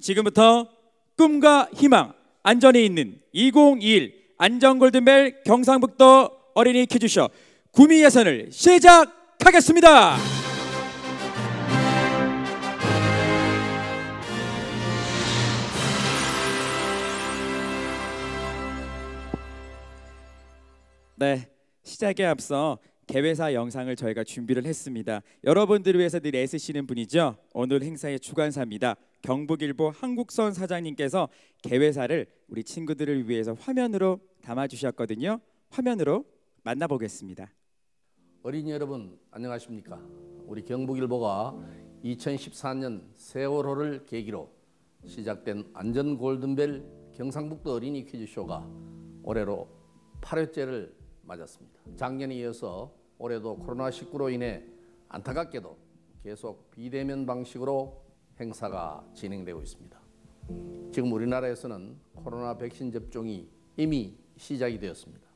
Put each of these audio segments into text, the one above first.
지금부터 꿈과 희망, 안전이 있는 2021 안전골든벨 경상북도 어린이 퀴즈쇼 구미 예선을 시작하겠습니다. 네, 시작에 앞서 개회사 영상을 저희가 준비를 했습니다. 여러분들을 위해서 늘 애쓰시는 분이죠. 오늘 행사의 주관사입니다. 경북일보 한국선 사장님께서 개회사를 우리 친구들을 위해서 화면으로 담아 주셨거든요. 화면으로 만나보겠습니다. 어린이 여러분 안녕하십니까? 우리 경북일보가 2014년 세월호를 계기로 시작된 안전 골든벨 경상북도 어린이 퀴즈쇼가 올해로 8회째를 맞았습니다. 작년에 이어서 올해도 코로나19로 인해 안타깝게도 계속 비대면 방식으로 행사가 진행되고 있습니다. 지금 우리나라에서는 코로나 백신 접종이 이미 시작이 되었습니다.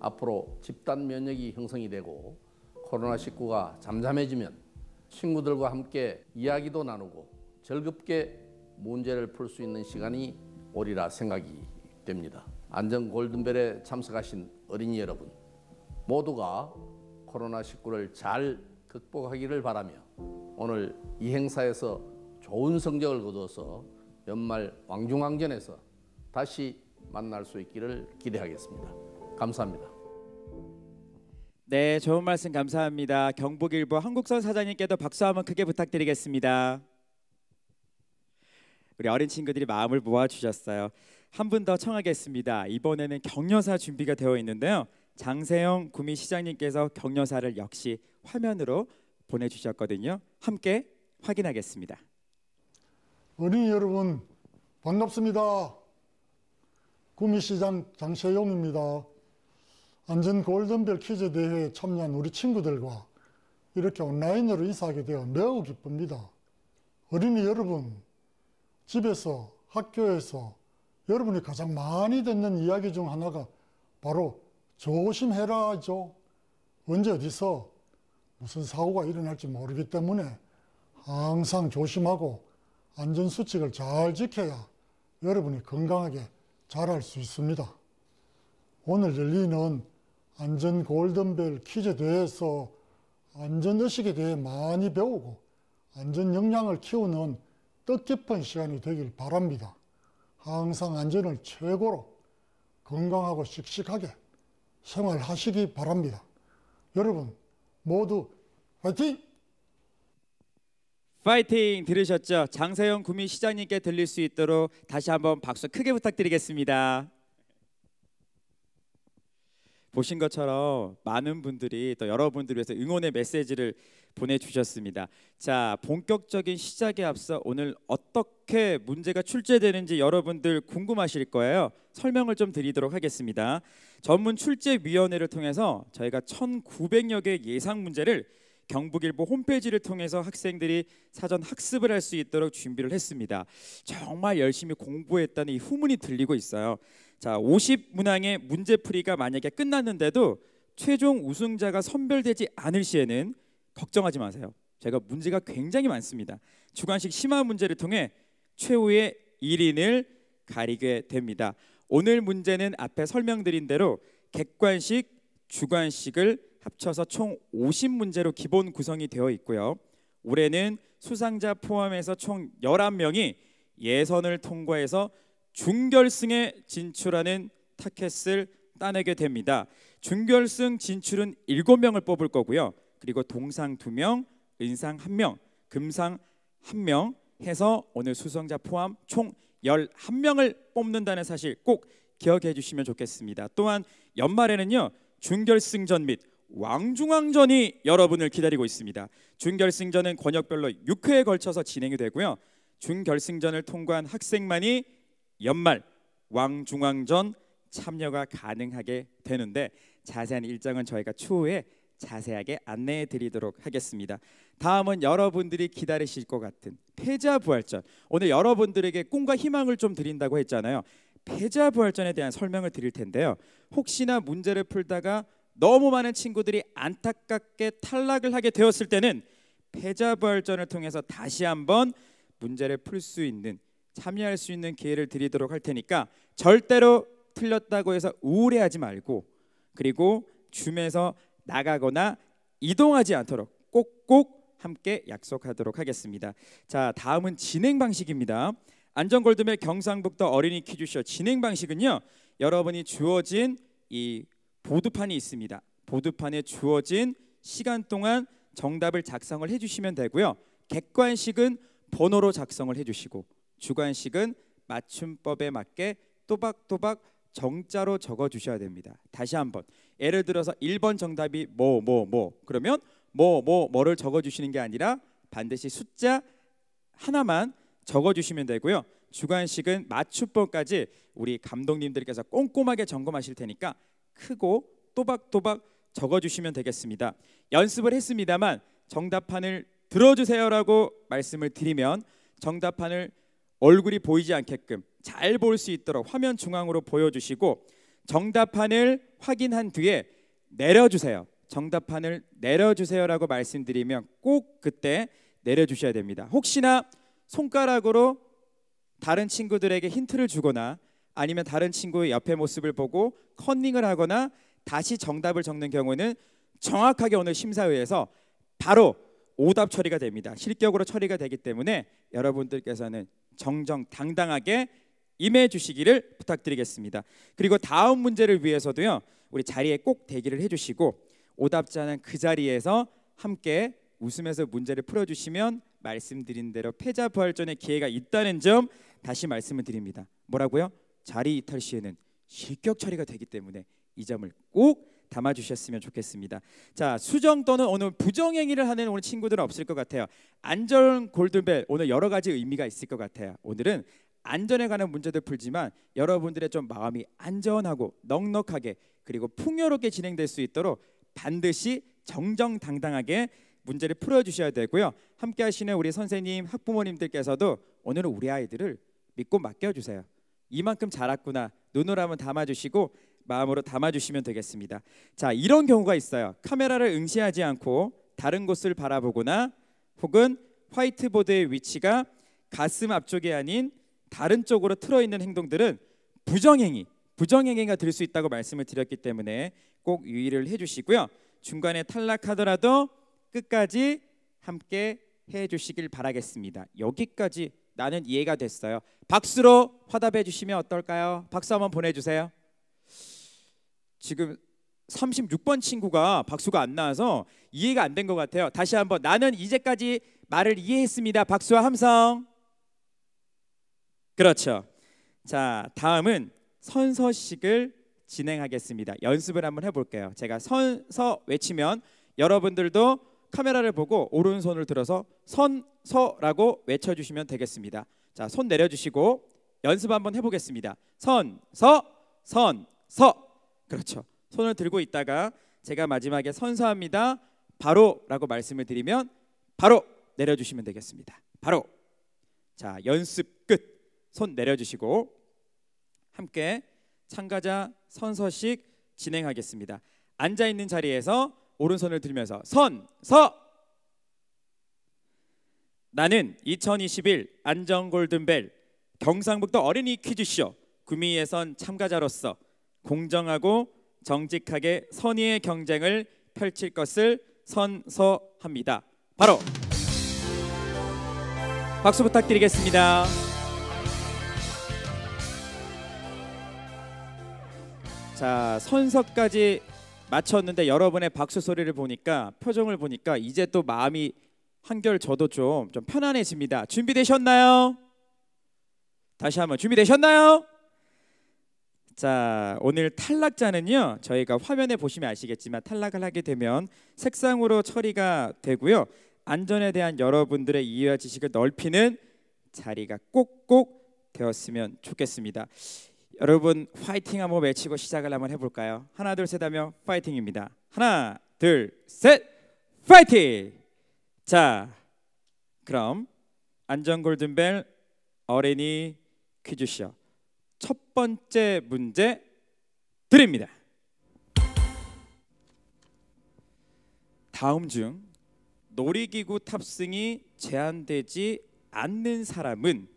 앞으로 집단 면역이 형성이 되고 코로나19가 잠잠해지면 친구들과 함께 이야기도 나누고 즐겁게 문제를 풀 수 있는 시간이 오리라 생각이 됩니다. 안전 골든벨에 참석하신 어린이 여러분 모두가 코로나19를 잘 극복하기를 바라며 오늘 이 행사에서 좋은 성적을 거둬서 연말 왕중왕전에서 다시 만날 수 있기를 기대하겠습니다. 감사합니다. 네, 좋은 말씀 감사합니다. 경북일보 한국선 사장님께도 박수 한번 크게 부탁드리겠습니다. 우리 어린 친구들이 마음을 모아 주셨어요. 한 분 더 청하겠습니다. 이번에는 경여사 준비가 되어 있는데요. 장세영 구미 시장님께서 경여사를 역시 화면으로 보내주셨거든요. 함께 확인하겠습니다. 어린이 여러분 반갑습니다. 구미시장 장세용입니다. 안전 골든벨 퀴즈 대회에 참여한 우리 친구들과 이렇게 온라인으로 인사하게 되어 매우 기쁩니다. 어린이 여러분, 집에서, 학교에서 여러분이 가장 많이 듣는 이야기 중 하나가 바로 조심해라죠. 언제 어디서 무슨 사고가 일어날지 모르기 때문에 항상 조심하고 안전수칙을 잘 지켜야 여러분이 건강하게 자랄 수 있습니다. 오늘 열리는 안전 골든벨 퀴즈 대회에서 안전의식에 대해 많이 배우고 안전 역량을 키우는 뜻깊은 시간이 되길 바랍니다. 항상 안전을 최고로 건강하고 씩씩하게 생활하시기 바랍니다. 여러분 모두 화이팅! 파이팅 들으셨죠? 장세영 구민 시장님께 들릴 수 있도록 다시 한번 박수 크게 부탁드리겠습니다. 보신 것처럼 많은 분들이 또 여러분들 위해서 응원의 메시지를 보내주셨습니다. 자, 본격적인 시작에 앞서 오늘 어떻게 문제가 출제되는지 여러분들 궁금하실 거예요. 설명을 좀 드리도록 하겠습니다. 전문 출제위원회를 통해서 저희가 1,900여 개 예상 문제를 경북일보 홈페이지를 통해서 학생들이 사전 학습을 할 수 있도록 준비를 했습니다. 정말 열심히 공부했다는 이 후문이 들리고 있어요. 자, 50문항의 문제풀이가 만약에 끝났는데도 최종 우승자가 선별되지 않을 시에는 걱정하지 마세요. 제가 문제가 굉장히 많습니다. 주관식 심화 문제를 통해 최후의 1인을 가리게 됩니다. 오늘 문제는 앞에 설명드린 대로 객관식, 주관식을 합쳐서 총 50문제로 기본 구성이 되어 있고요. 올해는 수상자 포함해서 총 11명이 예선을 통과해서 중결승에 진출하는 타켓을 따내게 됩니다. 중결승 진출은 7명을 뽑을 거고요. 그리고 동상 2명, 은상 1명, 금상 1명 해서 오늘 수상자 포함 총 11명을 뽑는다는 사실 꼭 기억해 주시면 좋겠습니다. 또한 연말에는요. 중결승전및 왕중왕전이 여러분을 기다리고 있습니다. 준결승전은 권역별로 6회에 걸쳐서 진행이 되고요. 준결승전을 통과한 학생만이 연말 왕중왕전 참여가 가능하게 되는데 자세한 일정은 저희가 추후에 자세하게 안내해 드리도록 하겠습니다. 다음은 여러분들이 기다리실 것 같은 패자부활전. 오늘 여러분들에게 꿈과 희망을 좀 드린다고 했잖아요. 패자부활전에 대한 설명을 드릴 텐데요. 혹시나 문제를 풀다가 너무 많은 친구들이 안타깝게 탈락을 하게 되었을 때는 패자부활전을 통해서 다시 한번 문제를 풀 수 있는 참여할 수 있는 기회를 드리도록 할 테니까 절대로 틀렸다고 해서 우울해하지 말고 그리고 줌에서 나가거나 이동하지 않도록 꼭꼭 함께 약속하도록 하겠습니다. 자, 다음은 진행 방식입니다. 안전골드의 경상북도 어린이 퀴즈쇼 진행 방식은요. 여러분이 주어진 이 보드판이 있습니다. 보드판에 주어진 시간 동안 정답을 작성을 해주시면 되고요. 객관식은 번호로 작성을 해주시고 주관식은 맞춤법에 맞게 또박또박 정자로 적어주셔야 됩니다. 다시 한번 예를 들어서 1번 정답이 뭐 뭐뭐 뭐, 뭐. 그러면 뭐뭐 뭐, 뭐를 적어주시는 게 아니라 반드시 숫자 하나만 적어주시면 되고요. 주관식은 맞춤법까지 우리 감독님들께서 꼼꼼하게 점검하실 테니까 크고 또박또박 적어주시면 되겠습니다. 연습을 했습니다만 정답판을 들어주세요라고 말씀을 드리면 정답판을 얼굴이 보이지 않게끔 잘 볼 수 있도록 화면 중앙으로 보여주시고 정답판을 확인한 뒤에 내려주세요. 정답판을 내려주세요라고 말씀드리면 꼭 그때 내려주셔야 됩니다. 혹시나 손가락으로 다른 친구들에게 힌트를 주거나 아니면 다른 친구의 옆의 모습을 보고 컨닝을 하거나 다시 정답을 적는 경우는 정확하게 오늘 심사위에서 바로 오답 처리가 됩니다. 실격으로 처리가 되기 때문에 여러분들께서는 정정당당하게 임해 주시기를 부탁드리겠습니다. 그리고 다음 문제를 위해서도요. 우리 자리에 꼭 대기를 해 주시고 오답자는 그 자리에서 함께 웃으면서 문제를 풀어 주시면 말씀드린 대로 패자 부활전의 기회가 있다는 점 다시 말씀을 드립니다. 뭐라고요? 자리 이탈 시에는 실격 처리가 되기 때문에 이 점을 꼭 담아 주셨으면 좋겠습니다. 자, 수정 또는 오늘 부정 행위를 하는 오늘 친구들은 없을 것 같아요. 안전 골든벨 오늘 여러 가지 의미가 있을 것 같아요. 오늘은 안전에 관한 문제도 풀지만 여러분들의 좀 마음이 안전하고 넉넉하게 그리고 풍요롭게 진행될 수 있도록 반드시 정정당당하게 문제를 풀어 주셔야 되고요. 함께 하시는 우리 선생님, 학부모님들께서도 오늘은 우리 아이들을 믿고 맡겨 주세요. 이만큼 자랐구나 눈으로 한번 담아주시고 마음으로 담아주시면 되겠습니다. 자 이런 경우가 있어요. 카메라를 응시하지 않고 다른 곳을 바라보거나 혹은 화이트보드의 위치가 가슴 앞쪽이 아닌 다른 쪽으로 틀어 있는 행동들은 부정행위, 부정행위가 될 수 있다고 말씀을 드렸기 때문에 꼭 유의를 해주시고요. 중간에 탈락하더라도 끝까지 함께 해주시길 바라겠습니다. 여기까지 나는 이해가 됐어요. 박수로 화답해 주시면 어떨까요? 박수 한번 보내주세요. 지금 36번 친구가 박수가 안 나와서 이해가 안 된 것 같아요. 다시 한번 나는 이제까지 말을 이해했습니다. 박수와 함성. 그렇죠. 자 다음은 선서식을 진행하겠습니다. 연습을 한번 해볼게요. 제가 선서 외치면 여러분들도 카메라를 보고 오른손을 들어서 선서라고 외쳐주시면 되겠습니다. 자, 손 내려주시고 연습 한번 해보겠습니다. 선서 선서 그렇죠. 손을 들고 있다가 제가 마지막에 선서합니다. 바로라고 말씀을 드리면 바로 내려주시면 되겠습니다. 바로 자 연습 끝. 손 내려주시고 함께 참가자 선서식 진행하겠습니다. 앉아 있는 자리에서 오른손을 들면서 선, 서. 나는 2021 안전 골든벨 경상북도 어린이 퀴즈쇼 구미예선 참가자로서 공정하고 정직하게 선의의 경쟁을 펼칠 것을 선서합니다. 바로 박수 부탁드리겠습니다. 자, 선서까지 맞췄는데 여러분의 박수 소리를 보니까 표정을 보니까 이제 또 마음이 한결 저도 좀, 좀 편안해집니다. 준비되셨나요? 다시 한번 준비되셨나요? 자, 오늘 탈락자는요. 저희가 화면에 보시면 아시겠지만 탈락을 하게 되면 색상으로 처리가 되고요. 안전에 대한 여러분들의 이해와 지식을 넓히는 자리가 꼭꼭 되었으면 좋겠습니다. 여러분 파이팅 한번 외치고 시작을 한번 해볼까요? 하나 둘 셋 하면 파이팅입니다. 하나 둘셋 파이팅! 자 그럼 안전 골든벨 어린이 퀴즈쇼 첫 번째 문제 드립니다. 다음 중 놀이기구 탑승이 제한되지 않는 사람은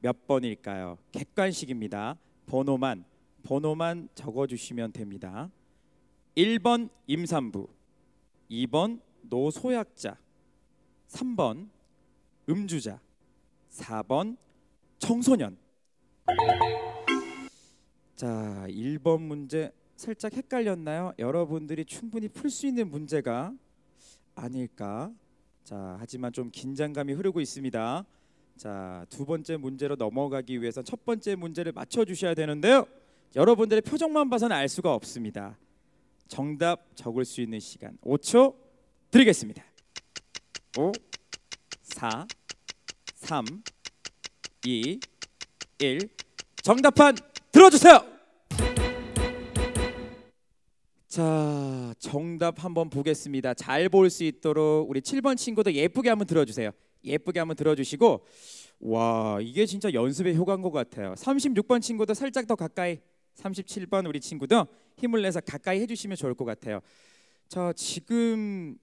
몇 번일까요? 객관식입니다. 번호만 번호만 적어주시면 됩니다. 1번 임산부, 2번 노소약자, 3번 음주자, 4번 청소년. 자, 1번 문제 살짝 헷갈렸나요? 여러분들이 충분히 풀 수 있는 문제가 아닐까? 자, 하지만 좀 긴장감이 흐르고 있습니다. 자, 두 번째 문제로 넘어가기 위해서 첫 번째 문제를 맞춰 주셔야 되는데요. 여러분들의 표정만 봐서는 알 수가 없습니다. 정답 적을 수 있는 시간 5초 드리겠습니다. 5 4 3 2 1 정답판 들어주세요. 자, 정답 한번 보겠습니다. 잘 볼 수 있도록 우리 7번 친구도 예쁘게 한번 들어주세요. 예쁘게 한번 들어주시고 와 이게 진짜 연습의 효과인 것 같아요. 36번 친구도 살짝 더 가까이 37번 우리 친구도 힘을 내서 가까이 해주시면 좋을 것 같아요. 자 지금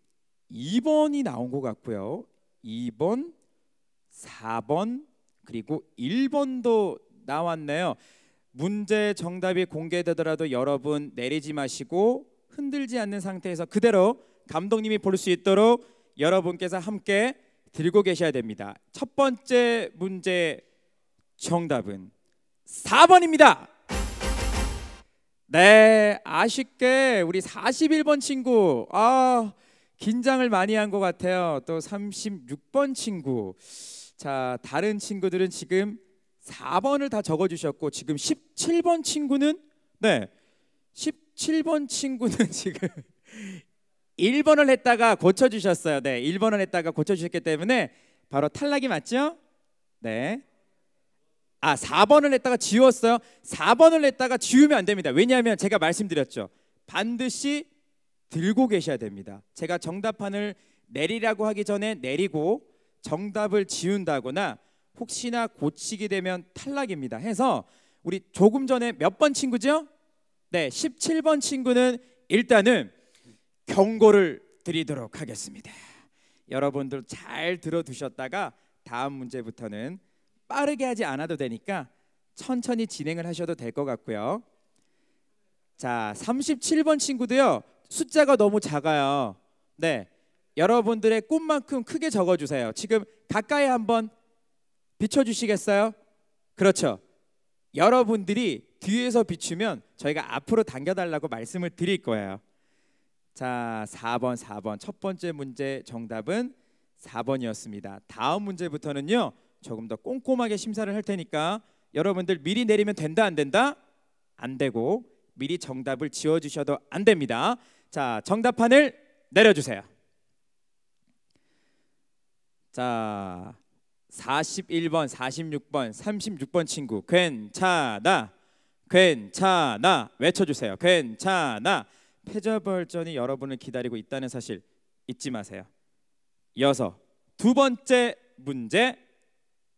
2번이 나온 것 같고요. 2번, 4번 그리고 1번도 나왔네요. 문제 정답이 공개되더라도 여러분 내리지 마시고 흔들지 않는 상태에서 그대로 감독님이 볼 수 있도록 여러분께서 함께 드리고 계셔야 됩니다. 첫 번째 문제 정답은 4번입니다. 네, 아쉽게 우리 41번 친구 아 긴장을 많이 한 것 같아요. 또 36번 친구 자 다른 친구들은 지금 4번을 다 적어주셨고 지금 17번 친구는 네 17번 친구는 지금 1번을 했다가 고쳐 주셨어요. 네. 1번을 했다가 고쳐 주셨기 때문에 바로 탈락이 맞죠? 네. 아, 4번을 했다가 지웠어요. 4번을 했다가 지우면 안 됩니다. 왜냐하면 제가 말씀드렸죠. 반드시 들고 계셔야 됩니다. 제가 정답판을 내리라고 하기 전에 내리고 정답을 지운다거나 혹시나 고치게 되면 탈락입니다. 해서 우리 조금 전에 몇 번 친구죠? 네, 17번 친구는 일단은 경고를 드리도록 하겠습니다. 여러분들 잘 들어두셨다가 다음 문제부터는 빠르게 하지 않아도 되니까 천천히 진행을 하셔도 될 것 같고요. 자, 37번 친구도요. 숫자가 너무 작아요. 네. 여러분들의 꿈만큼 크게 적어 주세요. 지금 가까이 한번 비춰 주시겠어요? 그렇죠. 여러분들이 뒤에서 비추면 저희가 앞으로 당겨 달라고 말씀을 드릴 거예요. 자, 4번, 4번. 첫 번째 문제 정답은 4번이었습니다. 다음 문제부터는요. 조금 더 꼼꼼하게 심사를 할 테니까 여러분들 미리 내리면 된다 안 된다? 안 되고 미리 정답을 지워 주셔도 안 됩니다. 자, 정답판을 내려 주세요. 자, 41번, 46번, 36번 친구 괜찮아. 괜찮아. 외쳐 주세요. 괜찮아. 패자부활전이 여러분을 기다리고 있다는 사실 잊지 마세요. 이어서 두 번째 문제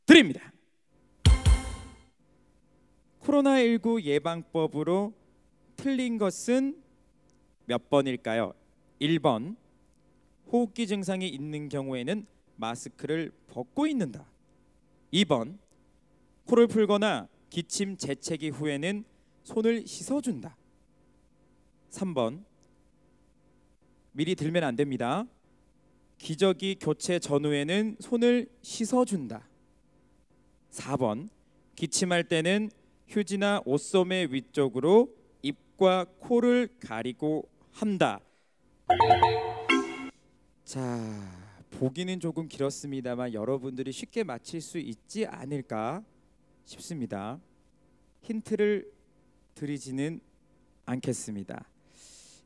드립니다. 코로나19 예방법으로 틀린 것은 몇 번일까요? 1번 호흡기 증상이 있는 경우에는 마스크를 벗고 있는다. 2번 코를 풀거나 기침 재채기 후에는 손을 씻어준다. 3번 미리 들면 안 됩니다. 기저귀 교체 전후에는 손을 씻어준다. 4번 기침할 때는 휴지나 옷소매 위쪽으로 입과 코를 가리고 한다. 자, 보기는 조금 길었습니다만 여러분들이 쉽게 맞힐 수 있지 않을까 싶습니다. 힌트를 드리지는 않겠습니다.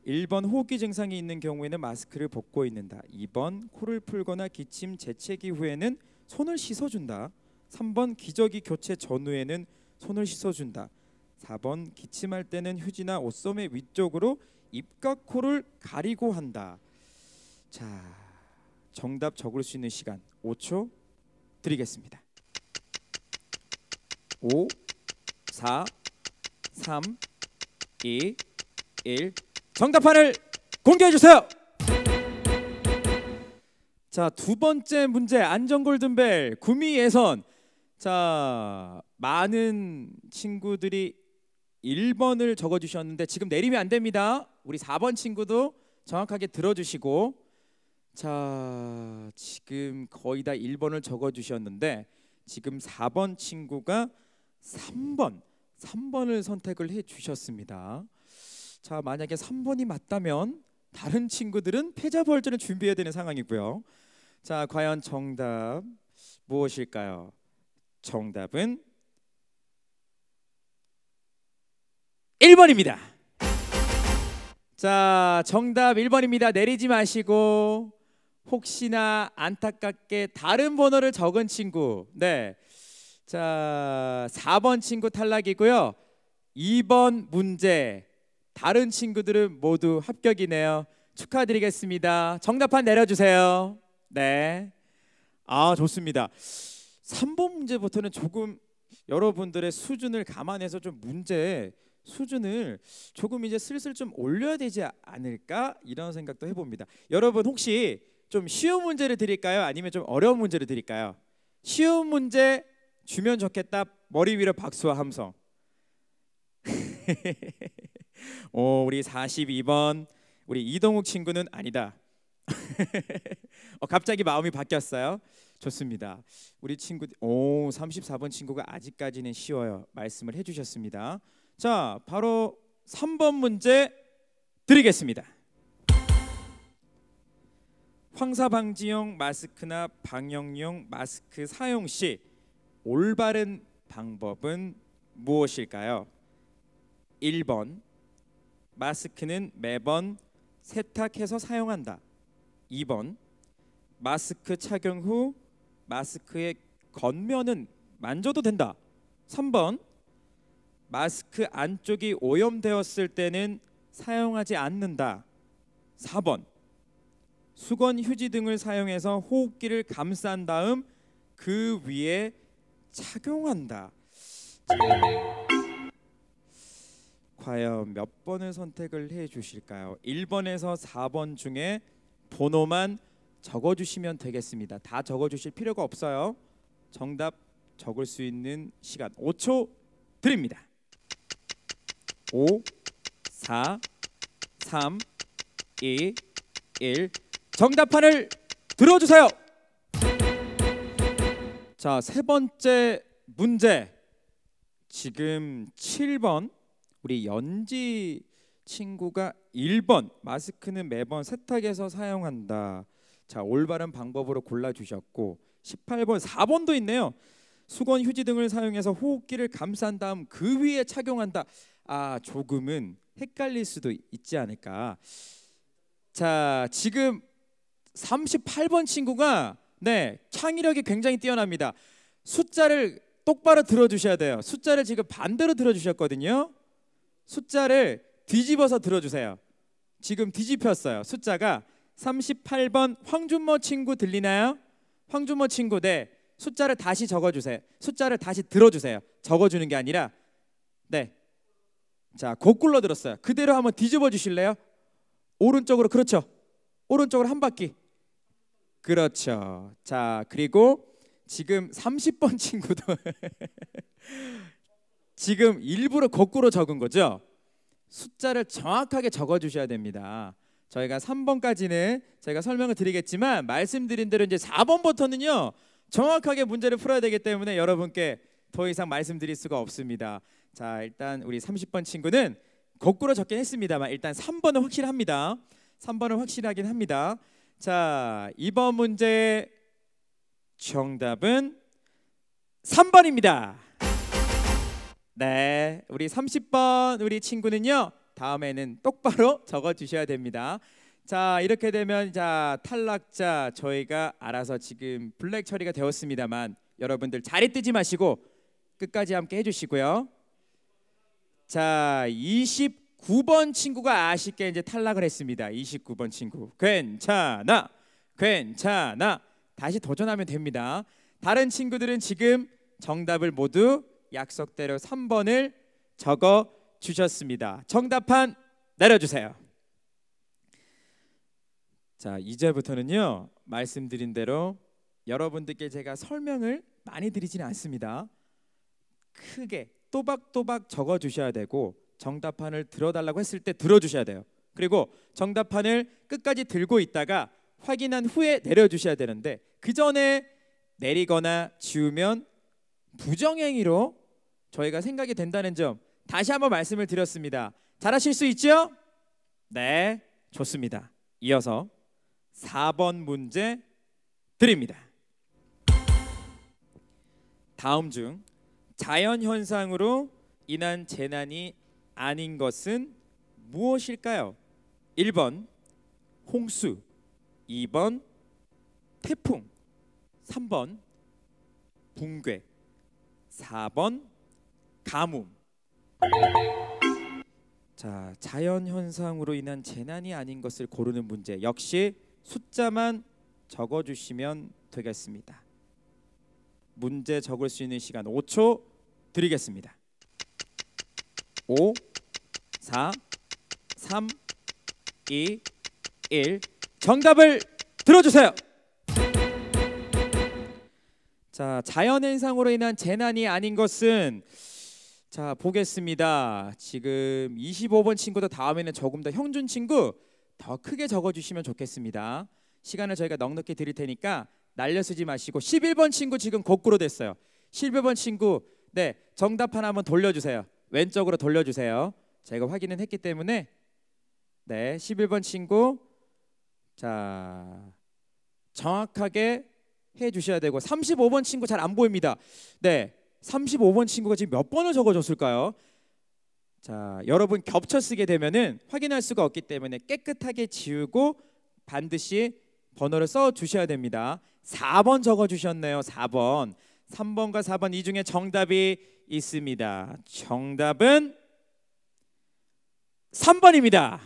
1번 호흡기 증상이 있는 경우에는 마스크를 벗고 있는다. 2번 코를 풀거나 기침 재채기 후에는 손을 씻어준다. 3번 기저귀 교체 전후에는 손을 씻어준다. 4번 기침할 때는 휴지나 옷소매 위쪽으로 입과 코를 가리고 한다. 자, 정답 적을 수 있는 시간 5초 드리겠습니다. 5, 4, 3, 2, 1. 정답판을 공개해 주세요. 자, 두 번째 문제 안전 골든벨 구미 예선. 자, 많은 친구들이 1번을 적어 주셨는데 지금 내리면 안 됩니다. 우리 4번 친구도 정확하게 들어 주시고 자, 지금 거의 다 1번을 적어 주셨는데 지금 4번 친구가 3번 3번을 선택을 해 주셨습니다. 자, 만약에 3번이 맞다면 다른 친구들은 패자벌전을 준비해야 되는 상황이고요. 자, 과연 정답 무엇일까요? 정답은 1번입니다. 자, 정답 1번입니다. 내리지 마시고 혹시나 안타깝게 다른 번호를 적은 친구. 네. 자, 4번 친구 탈락이고요. 2번 문제 다른 친구들은 모두 합격이네요. 축하드리겠습니다. 정답판 내려주세요. 네. 아, 좋습니다. 3번 문제부터는 조금 여러분들의 수준을 감안해서 좀 문제 수준을 조금 이제 슬슬 좀 올려야 되지 않을까 이런 생각도 해봅니다. 여러분 혹시 좀 쉬운 문제를 드릴까요? 아니면 좀 어려운 문제를 드릴까요? 쉬운 문제 주면 좋겠다. 머리 위로 박수와 함성. 오, 어, 우리 42번 우리 이동욱 친구는 아니다. 어, 갑자기 마음이 바뀌었어요. 좋습니다. 우리 친구 오 34번 친구가 아직까지는 쉬워요. 말씀을 해주셨습니다. 자, 바로 3번 문제 드리겠습니다. 황사 방지용 마스크나 방역용 마스크 사용 시 올바른 방법은 무엇일까요? 1번 마스크는 매번 세탁해서 사용한다. 2번 마스크 착용 후 마스크의 겉면은 만져도 된다. 3번 마스크 안쪽이 오염되었을 때는 사용하지 않는다. 4번 수건 휴지 등을 사용해서 호흡기를 감싼 다음 그 위에 착용한다. 자. 과연 몇 번을 선택을 해 주실까요? 1번에서 4번 중에 번호만 적어 주시면 되겠습니다. 다 적어 주실 필요가 없어요. 정답 적을 수 있는 시간 5초 드립니다. 5 4 3 2 1 정답판을 들어 주세요. 자, 세 번째 문제. 지금 7번 우리 연지 친구가 1번 마스크는 매번 세탁해서 사용한다. 자, 올바른 방법으로 골라 주셨고 18번 4번도 있네요. 수건 휴지 등을 사용해서 호흡기를 감싼 다음 그 위에 착용한다. 아, 조금은 헷갈릴 수도 있지 않을까. 자, 지금 38번 친구가 네, 창의력이 굉장히 뛰어납니다. 숫자를 똑바로 들어 주셔야 돼요. 숫자를 지금 반대로 들어 주셨거든요. 숫자를 뒤집어서 들어주세요. 지금 뒤집혔어요. 숫자가 38번 황준모 친구 들리나요? 황준모 친구 네. 숫자를 다시 적어주세요. 숫자를 다시 들어주세요. 적어주는 게 아니라 네. 자 거꾸로 들었어요. 그대로 한번 뒤집어 주실래요? 오른쪽으로 그렇죠. 오른쪽으로 한 바퀴. 그렇죠. 자 그리고 지금 30번 친구도 지금 일부러 거꾸로 적은 거죠. 숫자를 정확하게 적어 주셔야 됩니다. 저희가 3번까지는 제가 설명을 드리겠지만 말씀드린 대로 이제 4번부터는요. 정확하게 문제를 풀어야 되기 때문에 여러분께 더 이상 말씀드릴 수가 없습니다. 자, 일단 우리 30번 친구는 거꾸로 적긴 했습니다만 일단 3번은 확실합니다. 3번은 확실하긴 합니다. 자, 2번 문제 정답은 3번입니다. 네, 우리 30번 우리 친구는요. 다음에는 똑바로 적어 주셔야 됩니다. 자, 이렇게 되면 자, 탈락자 저희가 알아서 지금 블랙 처리가 되었습니다만 여러분들 자리 뜨지 마시고 끝까지 함께 해 주시고요. 자, 29번 친구가 아쉽게 이제 탈락을 했습니다. 29번 친구. 괜찮아. 괜찮아. 다시 도전하면 됩니다. 다른 친구들은 지금 정답을 모두 약속대로 3번을 적어 주셨습니다. 정답판 내려주세요. 자, 이제부터는요. 말씀드린 대로 여러분들께 제가 설명을 많이 드리지는 않습니다. 크게 또박또박 적어 주셔야 되고 정답판을 들어달라고 했을 때 들어주셔야 돼요. 그리고 정답판을 끝까지 들고 있다가 확인한 후에 내려주셔야 되는데 그 전에 내리거나 지우면 부정행위로 저희가 생각이 된다는 점 다시 한번 말씀을 드렸습니다. 잘하실 수 있죠? 네, 좋습니다. 이어서 4번 문제 드립니다. 다음 중 자연 현상으로 인한 재난이 아닌 것은 무엇일까요? 1번 홍수, 2번 태풍, 3번 붕괴, 4번 가뭄. 자, 자연 현상으로 인한 재난이 아닌 것을 고르는 문제 역시 숫자만 적어 주시면 되겠습니다. 문제 적을 수 있는 시간 5초 드리겠습니다. 5 4 3 2 1 정답을 들어주세요. 자, 자연 현상으로 인한 재난이 아닌 것은 자 보겠습니다. 지금 25번 친구도 다음에는 조금 더 형준 친구 더 크게 적어주시면 좋겠습니다. 시간을 저희가 넉넉히 드릴 테니까 날려 쓰지 마시고 11번 친구 지금 거꾸로 됐어요. 11번 친구 네 정답 하나 한번 돌려주세요. 왼쪽으로 돌려주세요. 제가 확인은 했기 때문에 네 11번 친구 자 정확하게 해주셔야 되고 35번 친구 잘 안 보입니다. 네 35번 친구가 지금 몇 번을 적어줬을까요? 자, 여러분 겹쳐 쓰게 되면은 확인할 수가 없기 때문에 깨끗하게 지우고 반드시 번호를 써 주셔야 됩니다. 4번 적어 주셨네요. 4번. 3번과 4번 이 중에 정답이 있습니다. 정답은 3번입니다.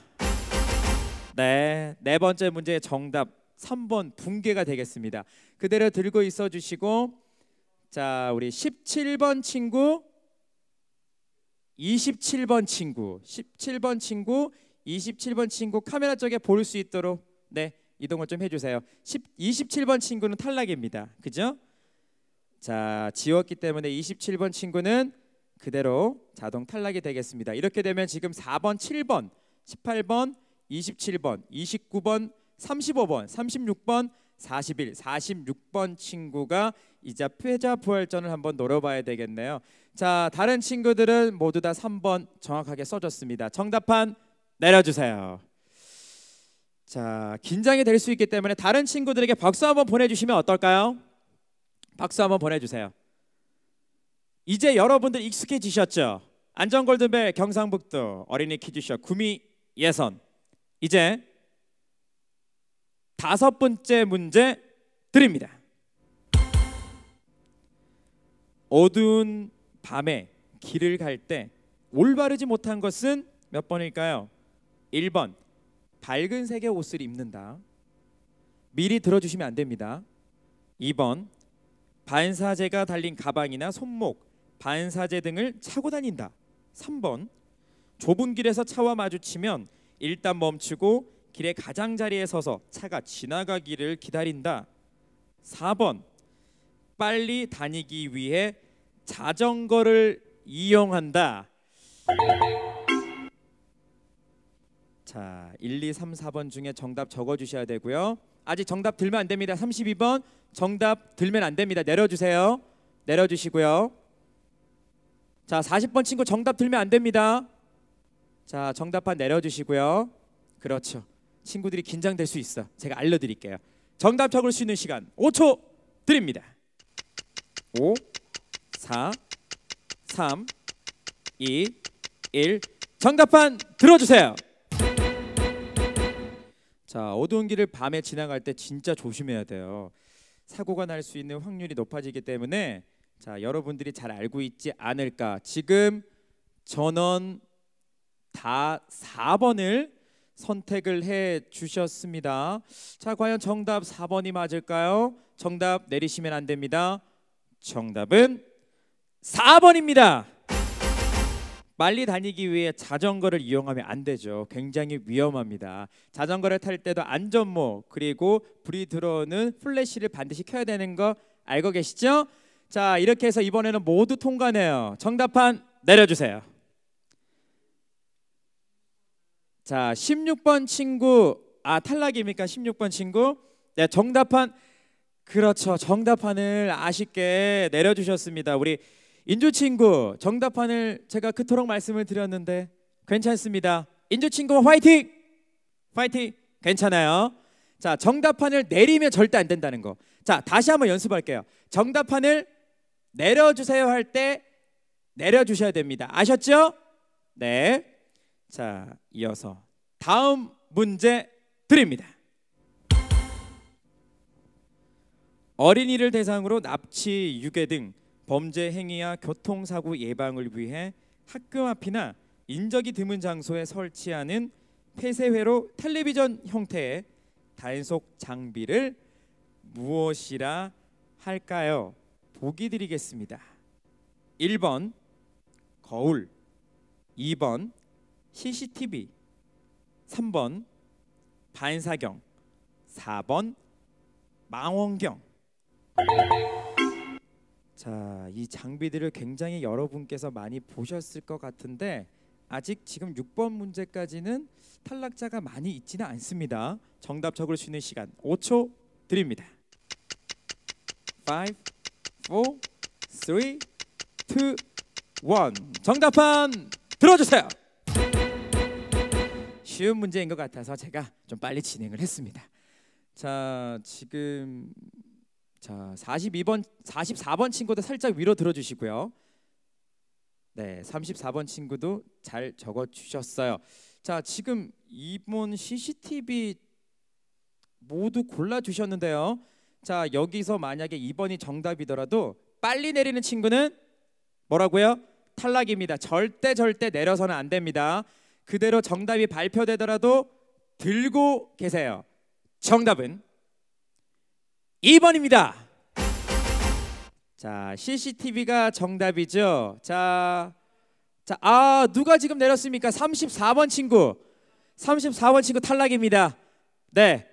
네, 네 번째 문제의 정답 3번 붕괴가 되겠습니다. 그대로 들고 있어 주시고 자, 우리 17번 친구 27번 친구, 17번 친구, 27번 친구 카메라 쪽에 볼 수 있도록 네, 이동을 좀해 주세요. 27번 친구는 탈락입니다. 그죠? 자, 지웠기 때문에 27번 친구는 그대로 자동 탈락이 되겠습니다. 이렇게 되면 지금 4번, 7번, 18번, 27번, 29번, 35번, 36번, 40일 46번 친구가 이자 패자 부활전을 한번 노려봐야 되겠네요. 자, 다른 친구들은 모두 다 3번 정확하게 써줬습니다. 정답판 내려주세요. 자, 긴장이 될 수 있기 때문에 다른 친구들에게 박수 한번 보내주시면 어떨까요? 박수 한번 보내주세요. 이제 여러분들 익숙해지셨죠? 안전골든벨 경상북도 어린이 퀴즈쇼 구미 예선 이제 다섯 번째 문제 드립니다. 어두운 밤에 길을 갈 때 올바르지 못한 것은 몇 번일까요? 1번 밝은 색의 옷을 입는다. 미리 들어주시면 안 됩니다. 2번 반사제가 달린 가방이나 손목, 반사제 등을 차고 다닌다. 3번 좁은 길에서 차와 마주치면 일단 멈추고 길의 가장자리에 서서 차가 지나가기를 기다린다. 4번 빨리 다니기 위해 자전거를 이용한다. 자, 1, 2, 3, 4번 중에 정답 적어 주셔야 되고요. 아직 정답 들면 안 됩니다. 32번 정답 들면 안 됩니다. 내려 주세요. 내려 주시고요. 자, 40번 친구 정답 들면 안 됩니다. 자, 정답판 내려 주시고요. 그렇죠. 친구들이 긴장될 수 있어. 제가 알려드릴게요. 정답 적을 수 있는 시간 5초 드립니다. 5, 4, 3, 2, 1. 정답판 들어주세요. 자, 어두운 길을 밤에 지나갈 때 진짜 조심해야 돼요. 사고가 날 수 있는 확률이 높아지기 때문에 자, 여러분들이 잘 알고 있지 않을까. 지금 전원 다 4번을 선택을 해 주셨습니다. 자, 과연 정답 4번이 맞을까요? 정답 내리시면 안 됩니다. 정답은 4번입니다. 빨리 다니기 위해 자전거를 이용하면 안 되죠. 굉장히 위험합니다. 자전거를 탈 때도 안전모 그리고 불이 들어오는 플래시를 반드시 켜야 되는 거 알고 계시죠? 자, 이렇게 해서 이번에는 모두 통과네요. 정답판 내려주세요. 자, 16번 친구 아 탈락입니까? 16번 친구. 네, 정답한 그렇죠. 정답판을 아쉽게 내려주셨습니다. 우리 인조 친구 정답판을 제가 그토록 말씀을 드렸는데 괜찮습니다. 인조 친구 화이팅! 화이팅! 괜찮아요. 자, 정답판을 내리면 절대 안 된다는 거. 자, 다시 한번 연습할게요. 정답판을 내려주세요 할 때 내려주셔야 됩니다. 아셨죠? 네. 자, 이어서 다음 문제 드립니다. 어린이를 대상으로 납치, 유괴 등 범죄 행위와 교통사고 예방을 위해 학교 앞이나 인적이 드문 장소에 설치하는 폐쇄회로 텔레비전 형태의 단속 장비를 무엇이라 할까요? 보기 드리겠습니다. 1번 거울, 2번 CCTV 3번 반사경 4번 망원경 자, 이 장비들을 굉장히 여러분께서 많이 보셨을 것 같은데 아직 지금 6번 문제까지는 탈락자가 많이 있지는 않습니다. 정답 적을 수 있는 시간 5초 드립니다. 5, 4, 3, 2, 1 정답판 들어주세요. 쉬운 문제인 것 같아서 제가 좀 빨리 진행을 했습니다. 자, 지금 자, 42번 44번 친구도 살짝 위로 들어 주시고요. 네, 34번 친구도 잘 적어 주셨어요. 자, 지금 이번 CCTV 모두 골라 주셨는데요. 자, 여기서 만약에 2번이 정답이더라도 빨리 내리는 친구는 뭐라고요? 탈락입니다. 절대 절대 내려서는 안 됩니다. 그대로 정답이 발표되더라도 들고 계세요. 정답은 2번입니다. 자, CCTV가 정답이죠. 자, 자, 아, 누가 지금 내렸습니까? 34번 친구. 34번 친구 탈락입니다. 네.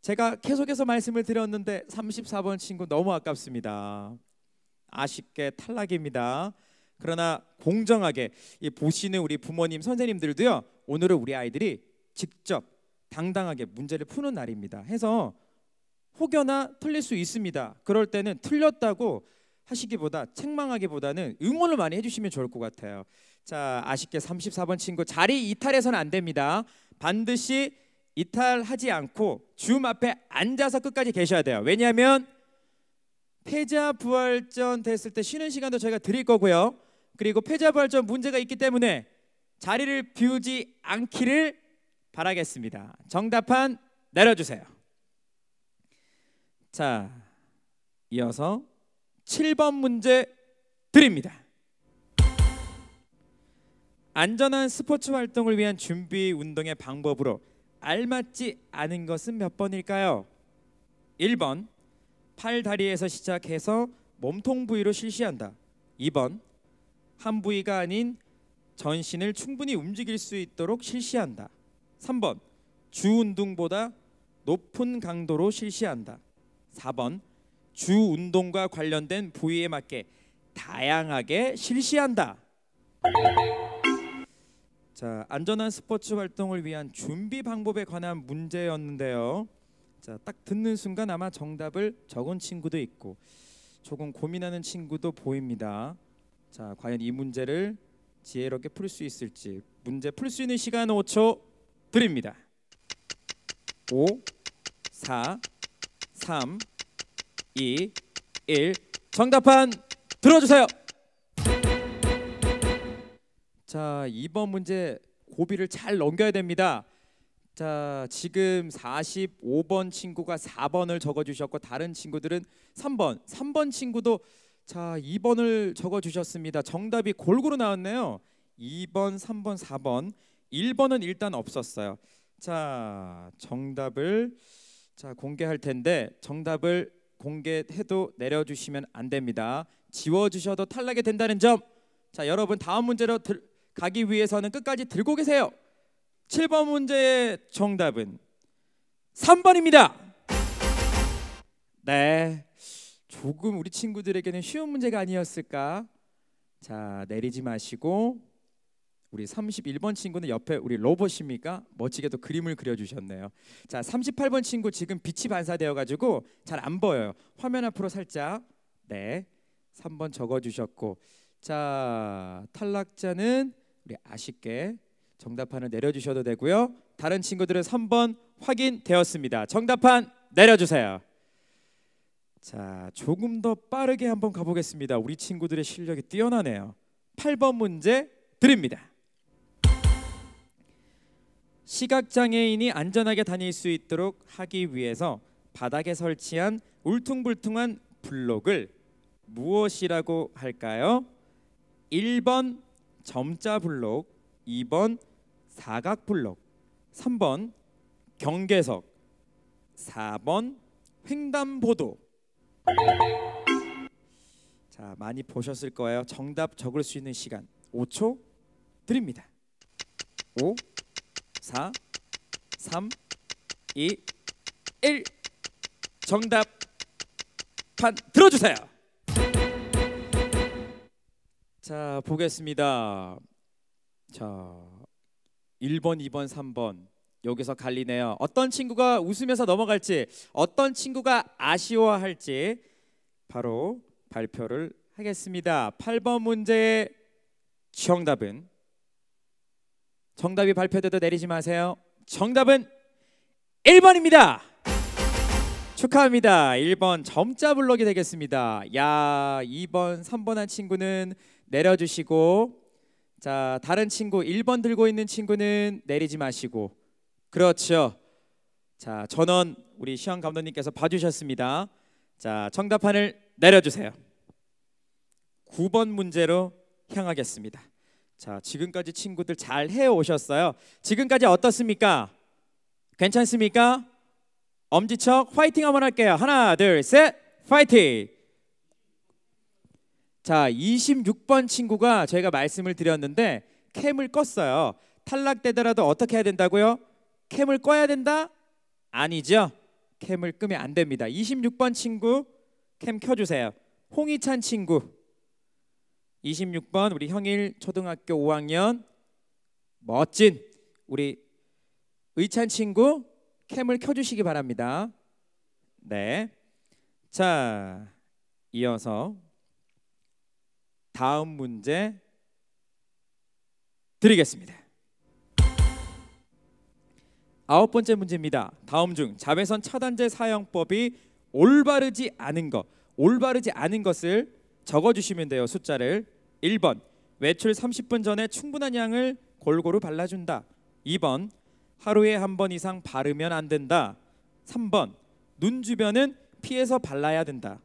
제가 계속해서 말씀을 드렸는데 34번 친구 너무 아깝습니다. 아쉽게 탈락입니다. 그러나 공정하게 보시는 우리 부모님 선생님들도요. 오늘은 우리 아이들이 직접 당당하게 문제를 푸는 날입니다. 해서 혹여나 틀릴 수 있습니다. 그럴 때는 틀렸다고 하시기보다 책망하기보다는 응원을 많이 해주시면 좋을 것 같아요. 자 아쉽게 34번 친구 자리 이탈해서는 안 됩니다. 반드시 이탈하지 않고 줌 앞에 앉아서 끝까지 계셔야 돼요. 왜냐하면 패자 부활전 됐을 때 쉬는 시간도 저희가 드릴 거고요. 그리고 패자부활전 문제가 있기 때문에 자리를 비우지 않기를 바라겠습니다. 정답판 내려주세요. 자, 이어서 7번 문제 드립니다. 안전한 스포츠 활동을 위한 준비 운동의 방법으로 알맞지 않은 것은 몇 번일까요? 1번 팔 다리에서 시작해서 몸통 부위로 실시한다. 2번 한 부위가 아닌 전신을 충분히 움직일 수 있도록 실시한다. 3번 주 운동보다 높은 강도로 실시한다. 4번 주 운동과 관련된 부위에 맞게 다양하게 실시한다. 자, 안전한 스포츠 활동을 위한 준비 방법에 관한 문제였는데요. 자, 딱 듣는 순간 아마 정답을 적은 친구도 있고 조금 고민하는 친구도 보입니다. 자, 과연 이 문제를 지혜롭게 풀 수 있을지 문제 풀 수 있는 시간 5초 드립니다. 5 4 3 2 1 정답판 들어주세요. 자, 이번 문제 고비를 잘 넘겨야 됩니다. 자, 지금 45번 친구가 4번을 적어 주셨고 다른 친구들은 3번. 3번 친구도 자, 2번을 적어 주셨습니다. 정답이 골고루 나왔네요. 2번, 3번, 4번. 1번은 일단 없었어요. 자, 정답을 자, 공개할 텐데 정답을 공개해도 내려주시면 안 됩니다. 지워주셔도 탈락이 된다는 점. 자, 여러분 다음 문제로 들, 가기 위해서는 끝까지 들고 계세요. 7번 문제의 정답은 3번입니다. 네. 조금 우리 친구들에게는 쉬운 문제가 아니었을까? 자, 내리지 마시고 우리 31번 친구는 옆에 우리 로봇입니까? 멋지게 도 그림을 그려주셨네요. 자, 38번 친구 지금 빛이 반사되어 가지고 잘 안 보여요. 화면 앞으로 살짝 네, 3번 적어주셨고 자, 탈락자는 우리 아쉽게 정답판을 내려주셔도 되고요. 다른 친구들은 3번 확인되었습니다. 정답판 내려주세요. 자, 조금 더 빠르게 한번 가보겠습니다. 우리 친구들의 실력이 뛰어나네요. 8번 문제 드립니다. 시각장애인이 안전하게 다닐 수 있도록 하기 위해서 바닥에 설치한 울퉁불퉁한 블록을 무엇이라고 할까요? 1번 점자 블록, 2번 사각 블록, 3번 경계석, 4횡단보도 번 자, 많이 보셨을 거예요. 정답 적을 수 있는 시간 5초 드립니다. 5 4 3 2 1 정답 판 들어주세요. 자, 보겠습니다. 자, 1번, 2번, 3번 여기서 갈리네요. 어떤 친구가 웃으면서 넘어갈지, 어떤 친구가 아쉬워할지 바로 발표를 하겠습니다. 8번 문제의 정답은 정답이 발표돼도 내리지 마세요. 정답은 1번입니다. 축하합니다. 1번 점자 블럭이 되겠습니다. 야, 2번, 3번 한 친구는 내려주시고 자, 다른 친구 1번 들고 있는 친구는 내리지 마시고 그렇죠. 자, 전원 우리 시험 감독님께서 봐주셨습니다. 자, 정답판을 내려주세요. 9번 문제로 향하겠습니다. 자, 지금까지 친구들 잘 해오셨어요. 지금까지 어떻습니까? 괜찮습니까? 엄지척 화이팅 한번 할게요. 하나, 둘, 셋, 화이팅! 자, 26번 친구가 저희가 말씀을 드렸는데 캠을 껐어요. 탈락되더라도 어떻게 해야 된다고요? 캠을 꺼야 된다? 아니죠. 캠을 끄면 안 됩니다. 26번 친구 캠 켜주세요. 홍이찬 친구 26번 우리 형일 초등학교 5학년 멋진 우리 의찬 친구 캠을 켜주시기 바랍니다. 네. 자, 이어서 다음 문제 드리겠습니다. 아홉 번째 문제입니다. 다음 중 자외선 차단제 사용법이 올바르지 않은 것, 올바르지 않은 것을 적어주시면 돼요. 숫자를 1번 외출 30분 전에 충분한 양을 골고루 발라준다. 2번 하루에 한 번 이상 바르면 안 된다. 3번 눈 주변은 피해서 발라야 된다.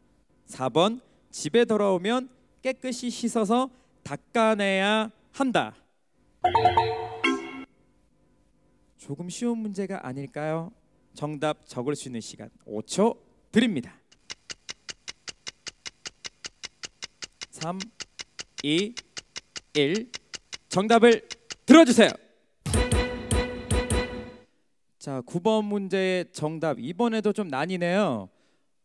4번 집에 돌아오면 깨끗이 씻어서 닦아내야 한다. 조금 쉬운 문제가 아닐까요? 정답 적을 수 있는 시간 5초 드립니다. 3, 2, 1 정답을 들어주세요. 자, 9번 문제의 정답 이번에도 좀 난이네요.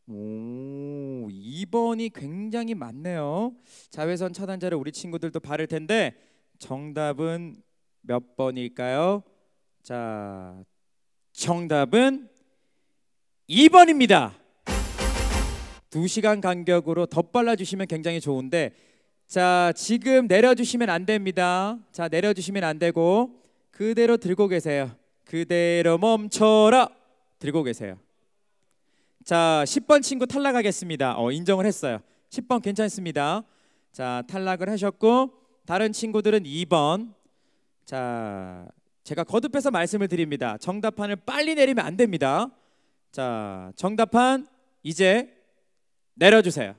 오, 2번이 굉장히 많네요. 자외선 차단제를 우리 친구들도 바를 텐데 정답은 몇 번일까요? 자, 정답은 2번입니다. 2시간 간격으로 덧발라 주시면 굉장히 좋은데 자, 지금 내려 주시면 안 됩니다. 자, 내려 주시면 안 되고 그대로 들고 계세요. 그대로 멈춰라. 들고 계세요. 자, 10번 친구 탈락하겠습니다. 어, 인정을 했어요. 10번 괜찮습니다. 자, 탈락을 하셨고 다른 친구들은 2번. 자, 제가 거듭해서 말씀을 드립니다. 정답판을 빨리 내리면 안 됩니다. 자, 정답판 이제 내려주세요.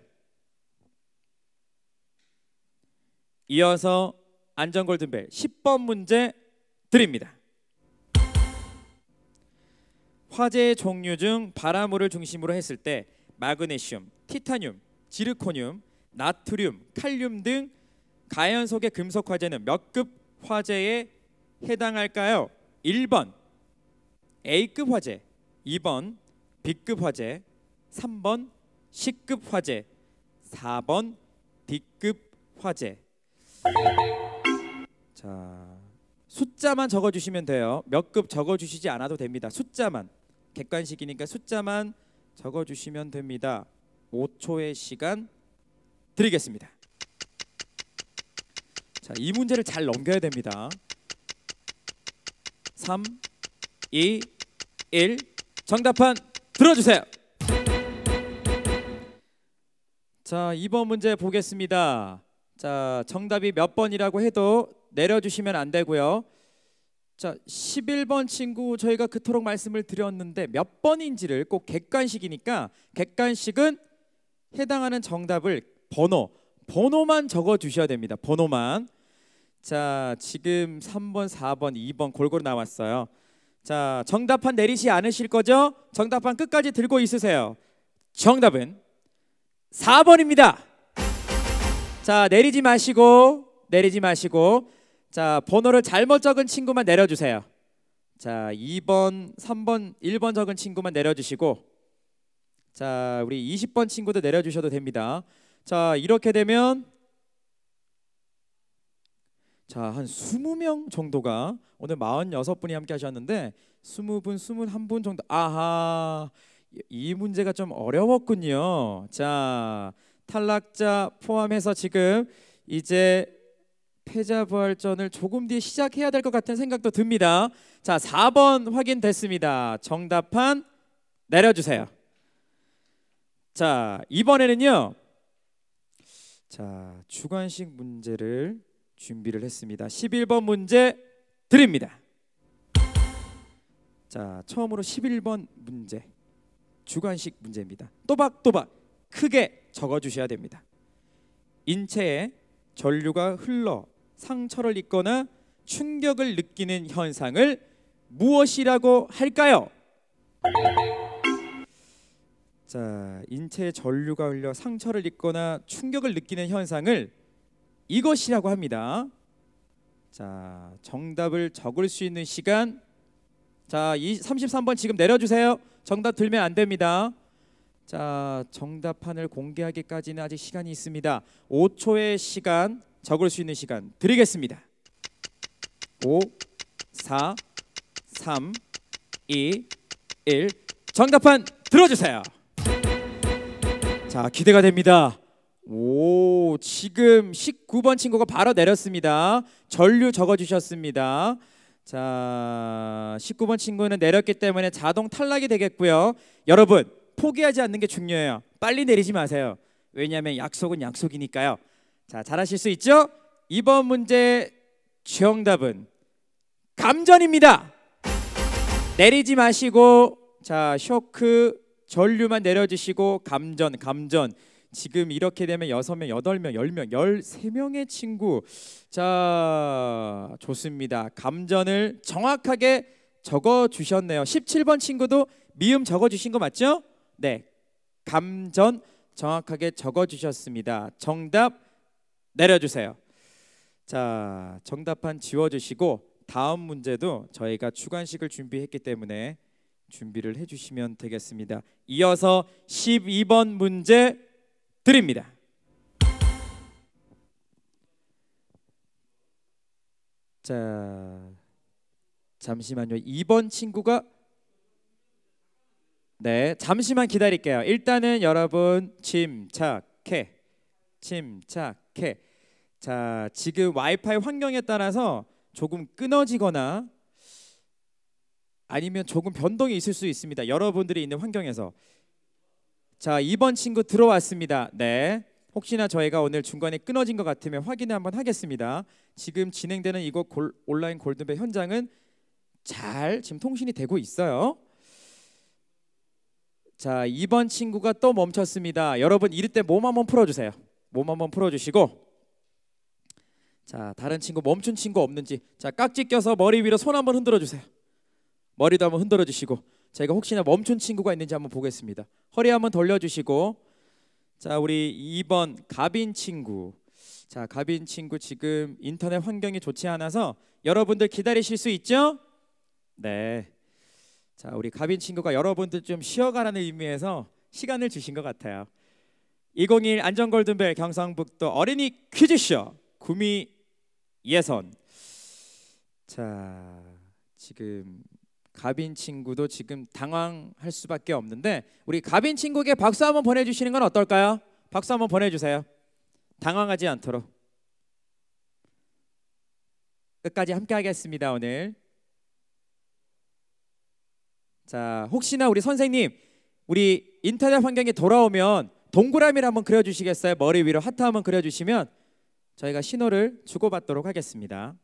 이어서 안전골든벨 10번 문제 드립니다. 화재의 종류 중발암물을 중심으로 했을 때 마그네슘, 티타늄, 지르코늄, 나트륨, 칼륨 등 가연속의 금속 화재는 몇 급 화재의 해당할까요? 1번 A급 화재, 2번 B급 화재, 3번 C급 화재, 4번 D급 화재. 자, 숫자만 적어 주시면 돼요. 몇 급 적어 주시지 않아도 됩니다. 숫자만. 객관식이니까 숫자만 적어 주시면 됩니다. 5초의 시간 드리겠습니다. 자, 이 문제를 잘 넘겨야 됩니다. 3, 2, 1 정답판 들어주세요. 자, 2번 문제 보겠습니다. 자, 정답이 몇 번이라고 해도 내려주시면 안 되고요. 자, 11번 친구 저희가 그토록 말씀을 드렸는데 몇 번인지를 꼭 객관식이니까 객관식은 해당하는 정답을 번호, 번호만 적어 주셔야 됩니다. 번호만. 자, 지금 3번, 4번, 2번 골고루 나왔어요. 자, 정답판 내리지 않으실 거죠? 정답판 끝까지 들고 있으세요. 정답은 4번입니다. 자, 내리지 마시고 내리지 마시고 자, 번호를 잘못 적은 친구만 내려 주세요. 자, 2번, 3번, 1번 적은 친구만 내려 주시고 자, 우리 20번 친구도 내려 주셔도 됩니다. 자, 이렇게 되면 자, 한 20명 정도가 오늘 46분이 함께 하셨는데 20분, 21분 정도. 아하. 이 문제가 좀 어려웠군요. 자, 탈락자 포함해서 지금 이제 패자부활전을 조금 뒤에 시작해야 될 것 같은 생각도 듭니다. 자, 4번 확인됐습니다. 정답판 내려주세요. 자, 이번에는요. 자, 주관식 문제를 준비를 했습니다. 11번 문제 드립니다. 자, 처음으로 11번 문제. 주관식 문제입니다. 또박또박 크게 적어 주셔야 됩니다. 인체에 전류가 흘러 상처를 입거나 충격을 느끼는 현상을 무엇이라고 할까요? 자, 인체에 전류가 흘려 상처를 입거나 충격을 느끼는 현상을 이것이라고 합니다. 자, 정답을 적을 수 있는 시간. 자, 이 33번 지금 내려주세요. 정답 들면 안 됩니다. 자, 정답판을 공개하기까지는 아직 시간이 있습니다. 5초의 시간 적을 수 있는 시간 드리겠습니다. 5, 4, 3, 2, 1. 정답판 들어주세요. 자, 기대가 됩니다. 오, 지금 19번 친구가 바로 내렸습니다. 전류 적어주셨습니다. 자, 19번 친구는 내렸기 때문에 자동 탈락이 되겠고요. 여러분, 포기하지 않는 게 중요해요. 빨리 내리지 마세요. 왜냐하면 약속은 약속이니까요. 자, 잘하실 수 있죠? 이번 문제 정답은 감전입니다. 내리지 마시고 자, 쇼크 전류만 내려주시고 감전, 감전. 지금 이렇게 되면 여섯 명, 여덟 명, 열 명, 열 세 명의 친구. 자, 좋습니다. 감전을 정확하게 적어 주셨네요. 17번 친구도 미음 적어 주신 거 맞죠? 네. 감전 정확하게 적어 주셨습니다. 정답 내려 주세요. 자, 정답판 지워 주시고 다음 문제도 저희가 주관식을 준비했기 때문에 준비를 해 주시면 되겠습니다. 이어서 12번 문제 드립니다. 자, 잠시만요. 2번 친구가 네, 잠시만 기다릴게요. 일단은 여러분 침착해. 침착해. 자, 지금 와이파이 환경에 따라서 조금 끊어지거나 아니면 조금 변동이 있을 수 있습니다. 여러분들이 있는 환경에서. 자, 2번 친구 들어왔습니다. 네. 혹시나 저희가 오늘 중간에 끊어진 것 같으면 확인을 한번 하겠습니다. 지금 진행되는 이곳 골, 온라인 골든벨 현장은 잘 지금 통신이 되고 있어요. 자, 2번 친구가 또 멈췄습니다. 여러분 이럴 때 몸 한번 풀어주세요. 몸 한번 풀어주시고 자, 다른 친구 멈춘 친구 없는지 자 깍지 껴서 머리 위로 손 한번 흔들어 주세요. 머리도 한번 흔들어 주시고 저희가 혹시나 멈춘 친구가 있는지 한번 보겠습니다. 허리 한번 돌려주시고 자 우리 2번 가빈 친구 자 가빈 친구 지금 인터넷 환경이 좋지 않아서 여러분들 기다리실 수 있죠? 네. 자 우리 가빈 친구가 여러분들 좀 쉬어가라는 의미에서 시간을 주신 것 같아요. 2 0 1 안전골든벨 경상북도 어린이 퀴즈쇼 구미 예선 자 지금 가빈 친구도 지금 당황할 수밖에 없는데 우리 가빈 친구에게 박수 한번 보내주시는 건 어떨까요? 박수 한번 보내주세요. 당황하지 않도록 끝까지 함께하겠습니다 오늘. 자 혹시나 우리 선생님 우리 인터넷 환경에 돌아오면 동그라미를 한번 그려주시겠어요? 머리 위로 하트 한번 그려주시면 저희가 신호를 주고받도록 하겠습니다.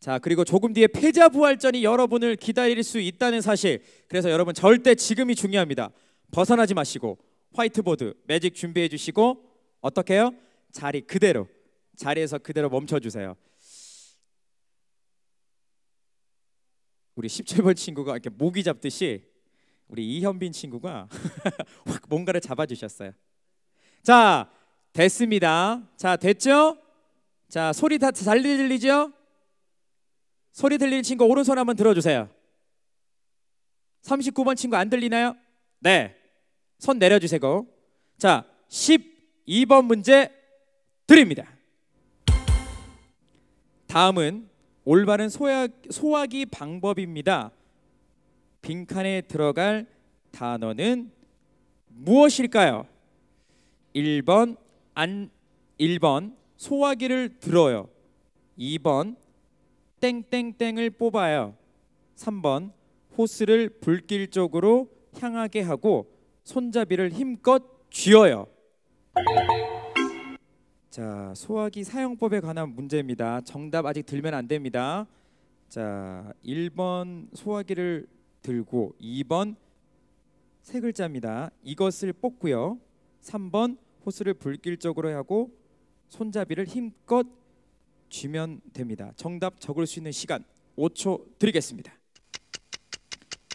자 그리고 조금 뒤에 패자 부활전이 여러분을 기다릴 수 있다는 사실 그래서 여러분 절대 지금이 중요합니다 벗어나지 마시고 화이트보드 매직 준비해 주시고 어떻게 해요? 자리 그대로 자리에서 그대로 멈춰 주세요 우리 17번 친구가 이렇게 모기 잡듯이 우리 이현빈 친구가 확 뭔가를 잡아주셨어요 자 됐습니다 자 됐죠? 자 소리 다 잘 들리죠? 소리 들리는 친구 오른손 한번 들어주세요. 39번 친구 안 들리나요? 네. 손 내려주세요. 자, 12번 문제 드립니다. 다음은 올바른 소화, 소화기 방법입니다. 빈칸에 들어갈 단어는 무엇일까요? 1번 안 1번 소화기를 들어요. 2번 땡땡땡을 뽑아요. 3번 호스를 불길 쪽으로 향하게 하고 손잡이를 힘껏 쥐어요. 자, 소화기 사용법에 관한 문제입니다. 정답 아직 들면 안 됩니다. 자, 1번 소화기를 들고 2번 세 글자입니다. 이것을 뽑고요. 3번 호스를 불길 쪽으로 하고 손잡이를 힘껏 쥐면 됩니다. 정답 적을 수 있는 시간 5초 드리겠습니다.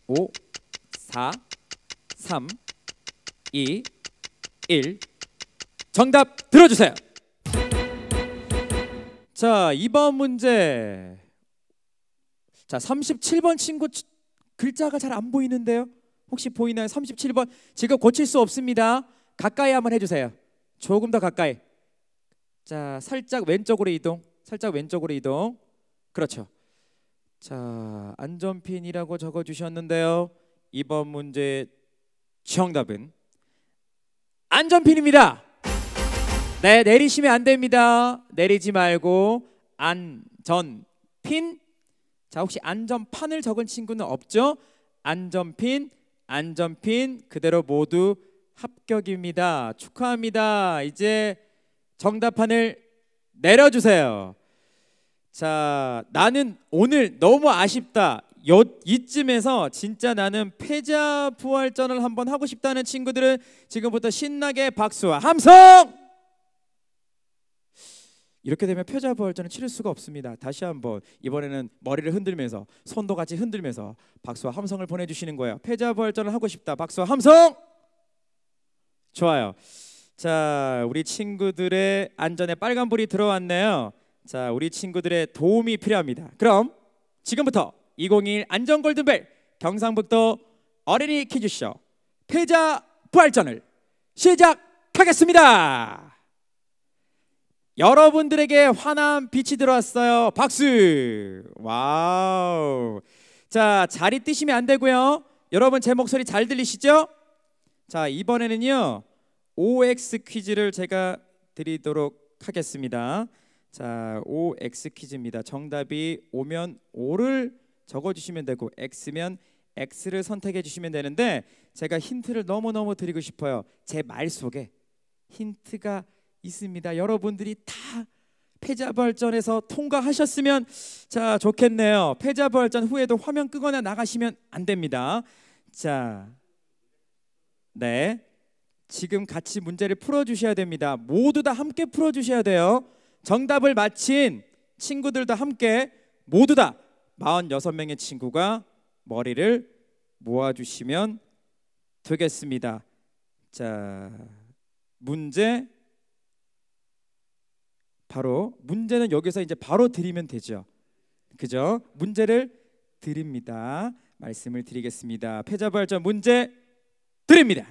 5, 4, 3, 2, 1. 정답 들어주세요. 자, 2번 문제. 자, 37번 친구 글자가 잘 안 보이는데요. 혹시 보이나요? 37번. 지금 고칠 수 없습니다. 가까이 한번 해주세요. 조금 더 가까이. 자, 살짝 왼쪽으로 이동. 살짝 왼쪽으로 이동. 그렇죠. 자, 안전핀이라고 적어 주셨는데요. 이번 문제 정답은 안전핀입니다. 네, 내리시면 안 됩니다. 내리지 말고 안전핀. 자, 혹시 안전판을 적은 친구는 없죠? 안전핀, 안전핀 그대로 모두 합격입니다. 축하합니다. 이제 정답판을 내려주세요. 자, 나는 오늘 너무 아쉽다. 여, 이쯤에서 진짜 나는 패자 부활전을 한번 하고 싶다는 친구들은 지금부터 신나게 박수와 함성! 이렇게 되면 패자 부활전을 치를 수가 없습니다. 다시 한번 이번에는 머리를 흔들면서 손도 같이 흔들면서 박수와 함성을 보내주시는 거예요. 패자 부활전을 하고 싶다. 박수와 함성! 좋아요. 자, 우리 친구들의 안전에 빨간불이 들어왔네요. 자, 우리 친구들의 도움이 필요합니다. 그럼 지금부터 2021 안전 골든벨 경상북도 어린이 퀴즈쇼 패자 부활전을 시작하겠습니다. 여러분들에게 환한 빛이 들어왔어요. 박수. 와우. 자, 자리 뜨시면 안 되고요. 여러분 제 목소리 잘 들리시죠? 자, 이번에는요. OX 퀴즈를 제가 드리도록 하겠습니다. 자, OX 퀴즈입니다. 정답이 오면 o 를 적어 주시면 되고 X면 X를 선택해 주시면 되는데 제가 힌트를 너무너무 드리고 싶어요. 제 말 속에 힌트가 있습니다. 여러분들이 다 패자부활전에서 통과하셨으면 자 좋겠네요. 패자부활전 후에도 화면 끄거나 나가시면 안 됩니다. 자, 네, 지금 같이 문제를 풀어주셔야 됩니다. 모두 다 함께 풀어주셔야 돼요. 정답을 맞힌 친구들도 함께 모두 다 46명의 친구가 머리를 모아주시면 되겠습니다. 자, 문제 바로 문제는 여기서 이제 바로 드리면 되죠. 그죠? 문제를 드립니다. 말씀을 드리겠습니다. 패자부활전 문제 드립니다.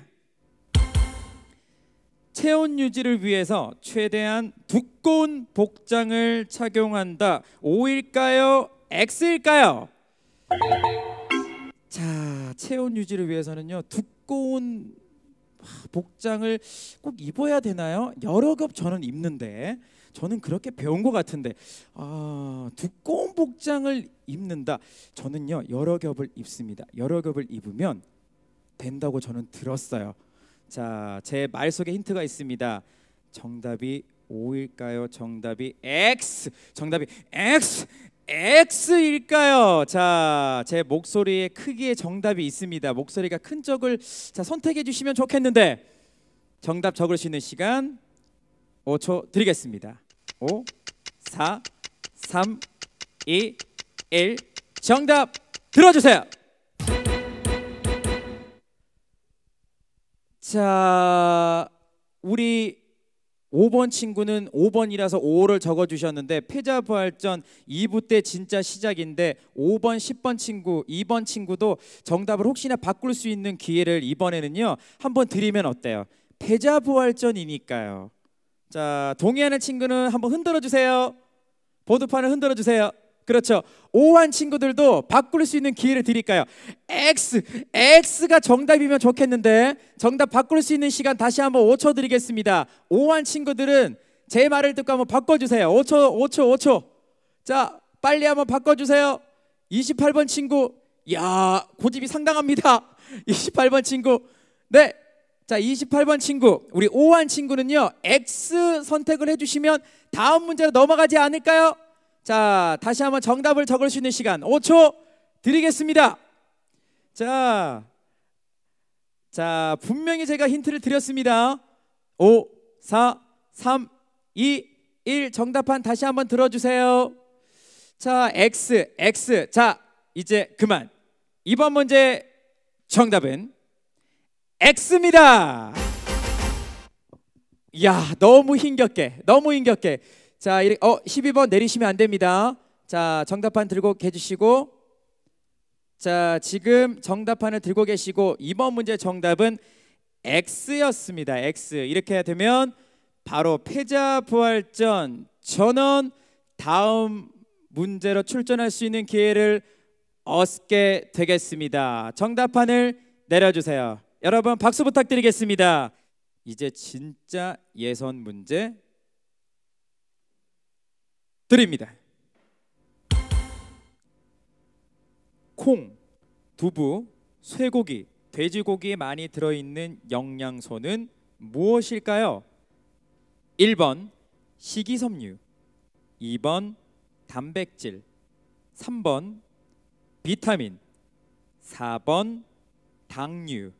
체온 유지를 위해서 최대한 두꺼운 복장을 착용한다. O일까요? X일까요? 자, 체온 유지를 위해서는요. 두꺼운 복장을 꼭 입어야 되나요? 여러 겹 저는 입는데 저는 그렇게 배운 것 같은데 아 두꺼운 복장을 입는다 저는요 여러 겹을 입습니다 여러 겹을 입으면 된다고 저는 들었어요 자, 제 말 속에 힌트가 있습니다. 정답이 O일까요? 정답이 X. 정답이 X. X일까요? 자, 제 목소리의 크기에 정답이 있습니다. 목소리가 큰 적을 자, 선택해 주시면 좋겠는데 정답 적으시는 시간 5초 드리겠습니다. 5, 4, 3, 2, 1 정답 들어주세요. 자, 우리 5번 친구는 5번이라서 5를 적어 주셨는데 패자 부활전 2부 때 진짜 시작인데 5번, 10번 친구, 2번 친구도 정답을 혹시나 바꿀 수 있는 기회를 이번에는요. 한번 드리면 어때요? 패자 부활전이니까요. 자, 동의하는 친구는 한번 흔들어 주세요. 보드판을 흔들어 주세요. 그렇죠. 오한 친구들도 바꿀 수 있는 기회를 드릴까요? X, X가 정답이면 좋겠는데 정답 바꿀 수 있는 시간 다시 한번 5초 드리겠습니다. 오한 친구들은 제 말을 듣고 한번 바꿔주세요. 5초, 5초, 5초. 자, 빨리 한번 바꿔주세요. 28번 친구, 야 고집이 상당합니다. 28번 친구, 네. 자, 28번 친구, 우리 오한 친구는요, X 선택을 해주시면 다음 문제로 넘어가지 않을까요? 자, 다시 한번 정답을 적을 수 있는 시간 5초 드리겠습니다. 자, 자, 분명히 제가 힌트를 드렸습니다. 5, 4, 3, 2, 1 정답판 다시 한번 들어주세요. 자, X, X. 자, 이제 그만. 이번 문제 정답은 X입니다. 야, 너무 힘겹게, 너무 힘겹게. 자, 이렇게, 어, 12번 내리시면 안 됩니다. 자, 정답판 들고 계시고 자, 지금 정답판을 들고 계시고 이번 문제 정답은 X였습니다. X. 이렇게 되면 바로 패자 부활전 전원 다음 문제로 출전할 수 있는 기회를 얻게 되겠습니다. 정답판을 내려주세요. 여러분 박수 부탁드리겠습니다. 이제 진짜 예선 문제 드립니다. 콩, 두부, 쇠고기, 돼지고기 많이 들어있는 영양소는 무엇일까요? 1번 식이섬유 2번 단백질 3번 비타민 4번 당류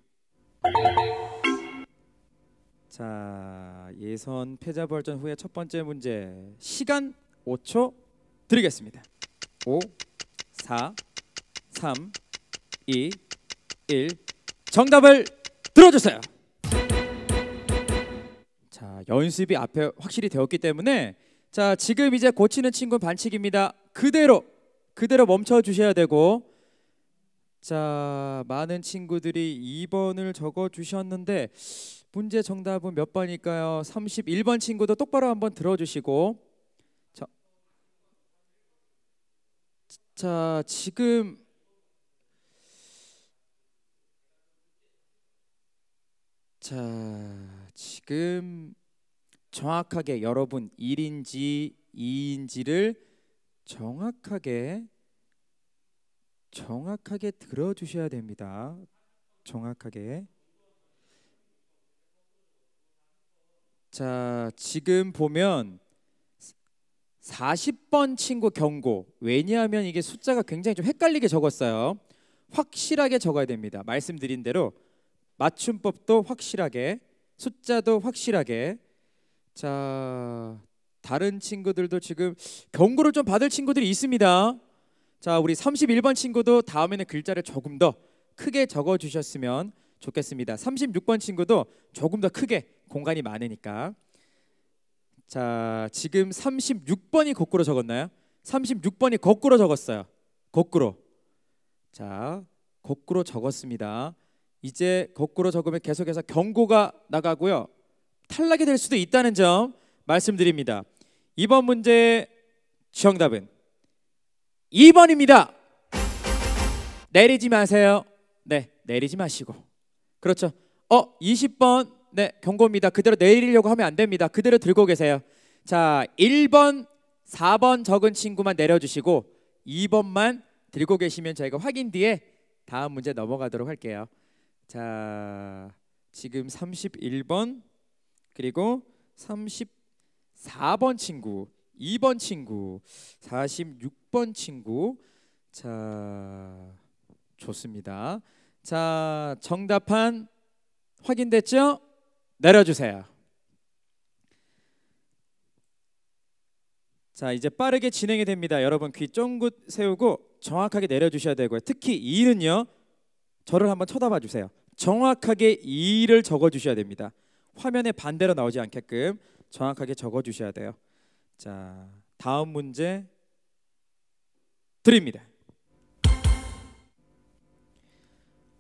자 예선 패자부전 후의 첫 번째 문제 시간 5초 드리겠습니다. 5, 4, 3, 2, 1. 정답을 들어주세요. 자, 연습이 앞에 확실히 되었기 때문에 자, 지금 이제 고치는 친구 반칙입니다. 그대로 그대로 멈춰 주셔야 되고 자, 많은 친구들이 2번을 적어 주셨는데 문제 정답은 몇 번일까요? 31번 친구도 똑바로 한번 들어 주시고 자 지금 자 지금 정확하게 여러분 1인지 2인지를 정확하게 정확하게 들어주셔야 됩니다. 정확하게 자 지금 보면 40번 친구 경고. 왜냐하면 이게 숫자가 굉장히 좀 헷갈리게 적었어요. 확실하게 적어야 됩니다. 말씀드린 대로 맞춤법도 확실하게, 숫자도 확실하게. 자, 다른 친구들도 지금 경고를 좀 받을 친구들이 있습니다. 자, 우리 31번 친구도 다음에는 글자를 조금 더 크게 적어 주셨으면 좋겠습니다. 36번 친구도 조금 더 크게 공간이 많으니까. 자, 지금 36번이 거꾸로 적었나요? 36번이 거꾸로 적었어요. 거꾸로. 자, 거꾸로 적었습니다. 이제 거꾸로 적으면 계속해서 경고가 나가고요. 탈락이 될 수도 있다는 점 말씀드립니다. 이번 문제 정답은 2번입니다. 내리지 마세요. 네, 내리지 마시고. 그렇죠. 어, 20번 네, 경고입니다. 그대로 내리려고 하면 안 됩니다. 그대로 들고 계세요. 자, 1번, 4번 적은 친구만 내려주시고 2번만 들고 계시면 저희가 확인 뒤에 다음 문제 넘어가도록 할게요. 자, 지금 31번 그리고 34번 친구, 2번 친구, 46번 친구. 자, 좋습니다. 자, 정답한 확인됐죠? 내려주세요. 자, 이제 빠르게 진행이 됩니다. 여러분 귀 쫑긋 세우고 정확하게 내려주셔야 되고요. 특히 이는요, 저를 한번 쳐다봐 주세요. 정확하게 이를 적어 주셔야 됩니다. 화면에 반대로 나오지 않게끔 정확하게 적어 주셔야 돼요. 자, 다음 문제 드립니다.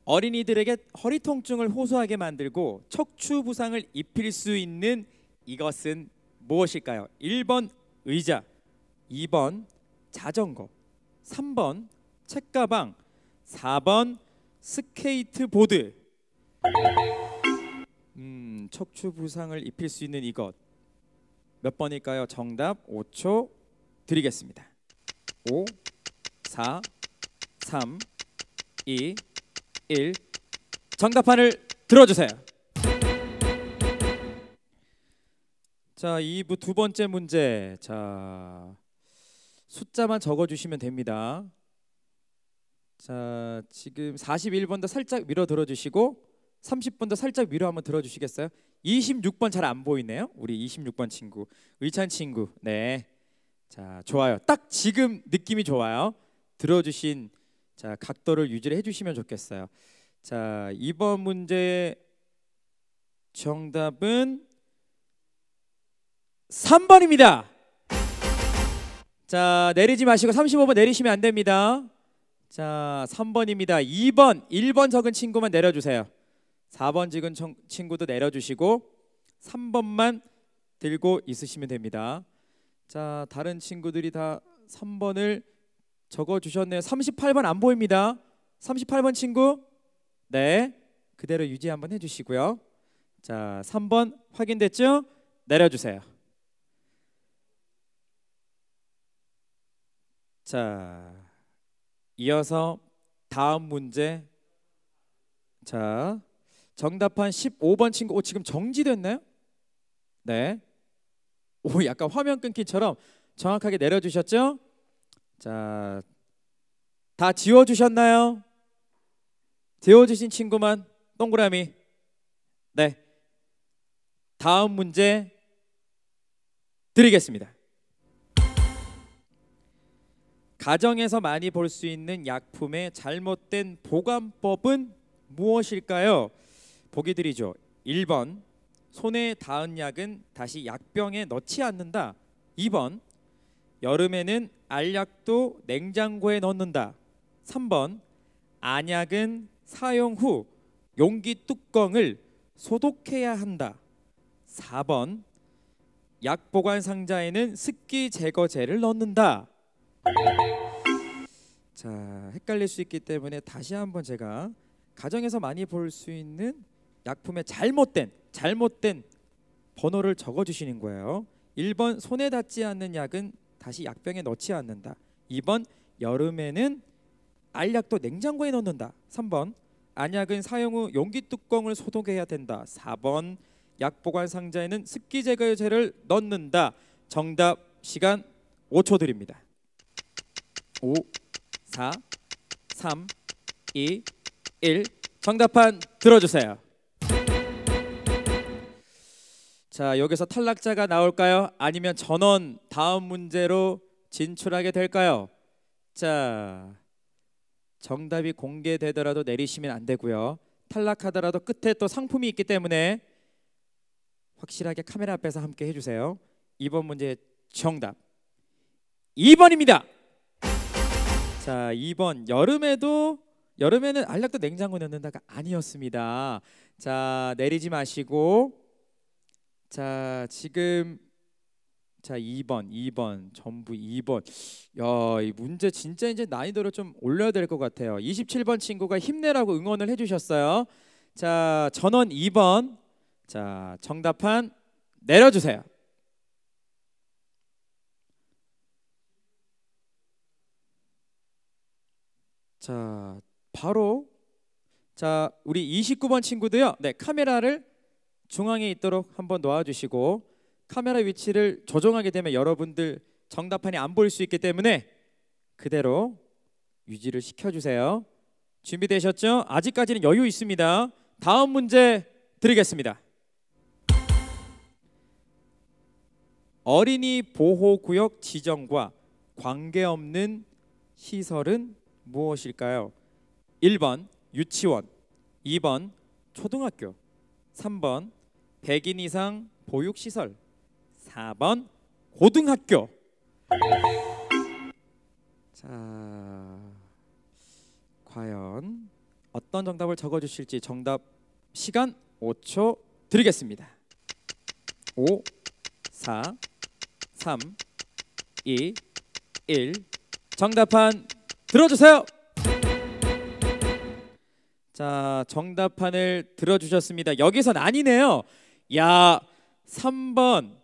어린이들에게 허리 통증을 호소하게 만들고 척추 부상을 입힐 수 있는 이것은 무엇일까요? 1번 의자, 2번 자전거, 3번 책가방, 4번 스케이트보드. 음, 척추 부상을 입힐 수 있는 이것. 몇 번일까요? 정답 5초 드리겠습니다. 5 4 3 2 1 정답판을 들어주세요. 자, 2부 두 번째 문제. 자, 숫자만 적어주시면 됩니다. 자, 지금 41번도 살짝 밀어 들어주시고 30번도 살짝 밀어 한번 들어주시겠어요? 26번 잘 안 보이네요. 우리 26번 친구, 의찬 친구. 네. 자, 좋아요. 딱 지금 느낌이 좋아요. 들어주신 자 각도를 유지를 해주시면 좋겠어요. 자 이번 문제 정답은 3번입니다. 자 내리지 마시고 35번 내리시면 안 됩니다. 자 3번입니다. 2번 1번 적은 친구만 내려주세요. 4번 적은 친구도 내려주시고 3번만 들고 있으시면 됩니다. 자 다른 친구들이 다 3번을 적어주셨네요. 38번 안 보입니다. 38번 친구. 네. 그대로 유지 한번 해주시고요. 자, 3번 확인됐죠? 내려주세요. 자, 이어서 다음 문제. 자, 정답한 15번 친구. 오, 지금 정지됐나요? 네. 오, 약간 화면 끊기처럼 정확하게 내려주셨죠? 자, 다 지워주셨나요? 지워주신 친구만 동그라미. 네. 다음 문제 드리겠습니다. 가정에서 많이 볼 수 있는 약품의 잘못된 보관법은 무엇일까요? 보기 드리죠. 1번 손에 닿은 약은 다시 약병에 넣지 않는다. 2번 여름에는 알약도 냉장고에 넣는다. 3번 안약은 사용 후 용기 뚜껑을 소독해야 한다. 4번 약 보관 상자에는 습기 제거제를 넣는다. 자, 헷갈릴 수 있기 때문에 다시 한번 제가 가정에서 많이 볼 수 있는 약품의 잘못된 잘못된 번호를 적어 주시는 거예요. 1번 손에 닿지 않는 약은 다시 약병에 넣지 않는다. 2번 여름에는 알약도 냉장고에 넣는다. 3번 안약은 사용 후 용기 뚜껑을 소독해야 된다. 4번 약 보관 상자에는 습기 제거제를 넣는다. 정답 시간 5초 드립니다. 5 4 3 2 1 정답판 들어주세요. 자 여기서 탈락자가 나올까요? 아니면 전원 다음 문제로 진출하게 될까요? 자 정답이 공개되더라도 내리시면 안 되고요. 탈락하더라도 끝에 또 상품이 있기 때문에 확실하게 카메라 앞에서 함께 해주세요. 2번 문제 정답 2번입니다. 자 2번 여름에도 여름에는 안락도 냉장고 넣는다가 아니었습니다. 자 내리지 마시고 자, 지금 자 2번, 2번 전부 2번. 야, 이 문제 진짜 이제 난이도를 좀 올려야 될 것 같아요. 27번 친구가 힘내라고 응원을 해주셨어요. 자, 전원 2번. 자, 정답판 내려주세요. 자, 바로 자 우리 29번 친구도요. 네, 카메라를 중앙에 있도록 한번 놓아주시고 카메라 위치를 조정하게 되면 여러분들 정답판이 안 보일 수 있기 때문에 그대로 유지를 시켜주세요. 준비되셨죠? 아직까지는 여유 있습니다. 다음 문제 드리겠습니다. 어린이 보호구역 지정과 관계없는 시설은 무엇일까요? 1번 유치원, 2번 초등학교, 3번 100인 이상 보육시설 4번 고등학교 자 과연 어떤 정답을 적어주실지 정답 시간 5초 드리겠습니다 5 4 3 2 1 정답판 들어주세요 자 정답판을 들어주셨습니다 여기선 아니네요 야 3번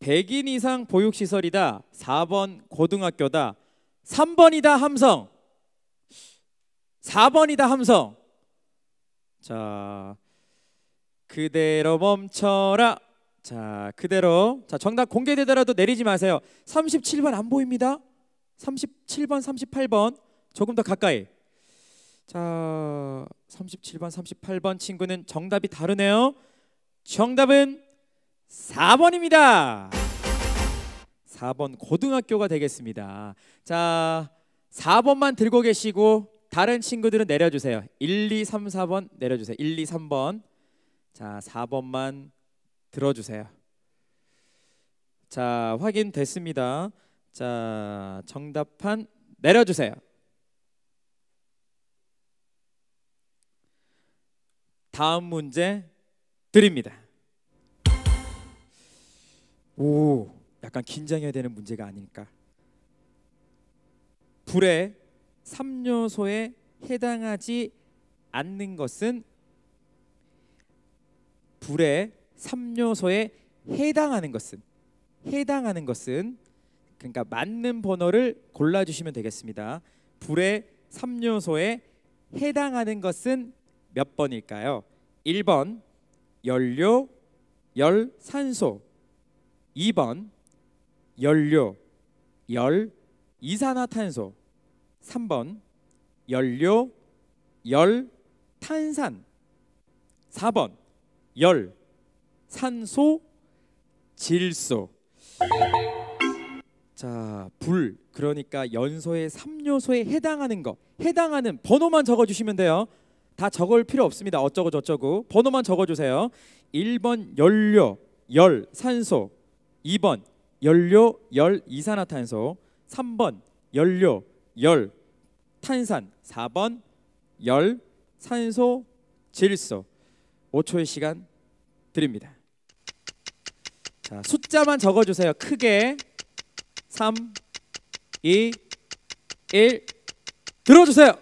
100인 이상 보육시설이다 4번 고등학교다 3번이다 함성 4번이다 함성 자 그대로 멈춰라 자 그대로 자 정답 공개되더라도 내리지 마세요 37번 안 보입니다 37번 38번 조금 더 가까이 자 37번 38번 친구는 정답이 다르네요 정답은 4번입니다. 4번 고등학교가 되겠습니다. 자, 4번만 들고 계시고 다른 친구들은 내려주세요. 1, 2, 3, 4번 내려주세요. 1, 2, 3번. 자, 4번만 들어주세요. 자, 확인됐습니다. 자, 정답판 내려주세요. 다음 문제 드립니다. 오, 약간 긴장해야 되는 문제가 아닐까. 불의 3요소에 해당하지 않는 것은 불의 3요소에 해당하는 것은 해당하는 것은 그러니까 맞는 번호를 골라 주시면 되겠습니다. 불의 3요소에 해당하는 것은 몇 번일까요? 1번 연료, 열, 산소. 2번 연료, 열, 이산화탄소. 3번 연료, 열, 탄산. 4번 열, 산소, 질소. 자, 불 그러니까 연소의 3요소에 해당하는 거. 해당하는 번호만 적어 주시면 돼요. 다 적을 필요 없습니다. 어쩌고 저쩌고 번호만 적어주세요. 1번 연료, 열, 산소 2번 연료, 열, 이산화탄소 3번 연료, 열, 탄산 4번 열, 산소, 질소 5초의 시간 드립니다. 자, 숫자만 적어주세요. 크게 3, 2, 1 들어주세요.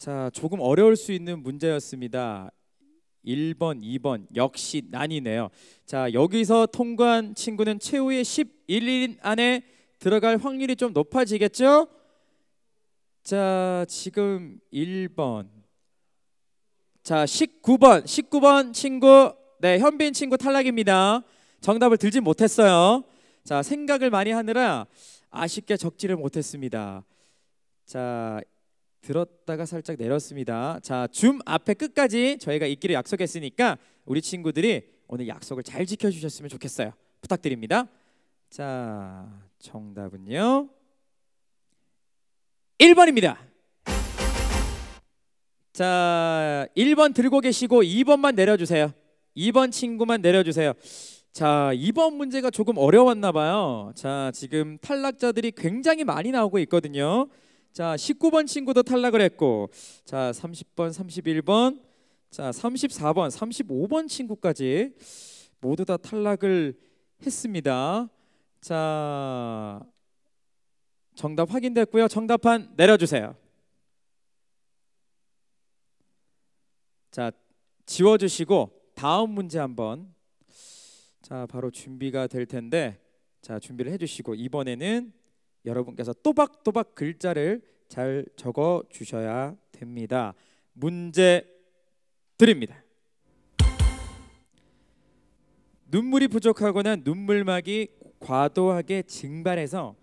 자, 조금 어려울 수 있는 문제였습니다. 1번, 2번 역시 난이네요. 자, 여기서 통과한 친구는 최후의 11인 안에 들어갈 확률이 좀 높아지겠죠? 자, 지금 1번. 자, 19번. 19번 친구. 네, 현빈 친구 탈락입니다. 정답을 들지 못했어요. 자, 생각을 많이 하느라 아쉽게 적지를 못했습니다. 자, 들었다가 살짝 내렸습니다. 자, 줌 앞에 끝까지 저희가 있기를 약속했으니까 우리 친구들이 오늘 약속을 잘 지켜주셨으면 좋겠어요. 부탁드립니다. 자, 정답은요. 1번입니다. 자, 1번 들고 계시고 2번만 내려주세요. 2번 친구만 내려주세요. 자, 2번 문제가 조금 어려웠나 봐요. 자, 지금 탈락자들이 굉장히 많이 나오고 있거든요. 자, 19번 친구도 탈락을 했고, 자, 30번, 31번, 자, 34번, 35번 친구까지 모두 다 탈락을 했습니다. 자, 정답 확인됐고요. 정답판 내려주세요. 자, 지워주시고 다음 문제 한번 자 바로 준비가 될 텐데 자 준비를 해주시고 이번에는 여러분께서 또박또박 글자를 잘 적어 주셔야 됩니다. 문제 드립니다. 눈물이 부족하거나 눈물막이 과도하게 증발해서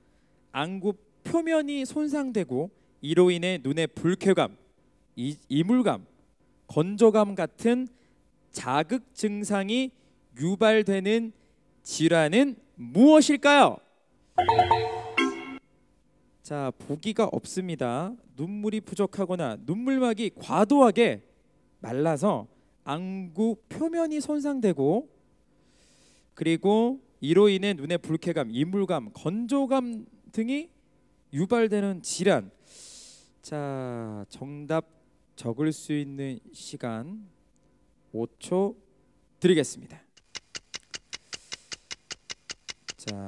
안구 표면이 손상되고 이로 인해 눈의 불쾌감, 이물감, 건조감 같은 자극 증상이 유발되는 질환은 무엇일까요? 자 보기가 없습니다. 눈물이 부족하거나 눈물막이 과도하게 말라서 안구 표면이 손상되고 그리고 이로 인해 눈의 불쾌감, 이물감, 건조감 등이 유발되는 질환. 자, 정답 적을 수 있는 시간 5초 드리겠습니다. 자,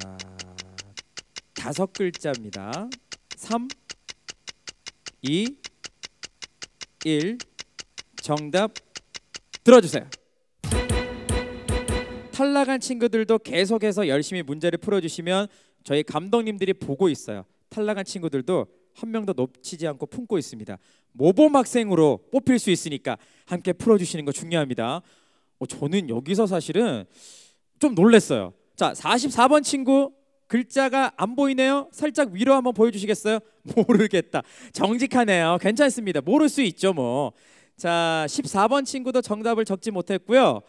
다섯 글자입니다. 3, 2, 1 정답 들어주세요. 탈락한 친구들도 계속해서 열심히 문제를 풀어주시면 저희 감독님들이 보고 있어요. 탈락한 친구들도 한명더 놓치지 않고 품고 있습니다. 모범 학생으로 뽑힐 수 있으니까 함께 풀어주시는 거 중요합니다. 어, 저는 여기서 사실은 좀 놀랐어요. 자, 44번 친구 글자가 안 보이네요. 살짝 위로 한번 보여주시겠어요? 모르겠다. 정직하네요. 괜찮습니다. 모를 수 있죠 뭐. 자 14번 친구도 정답을 적지 못했고요.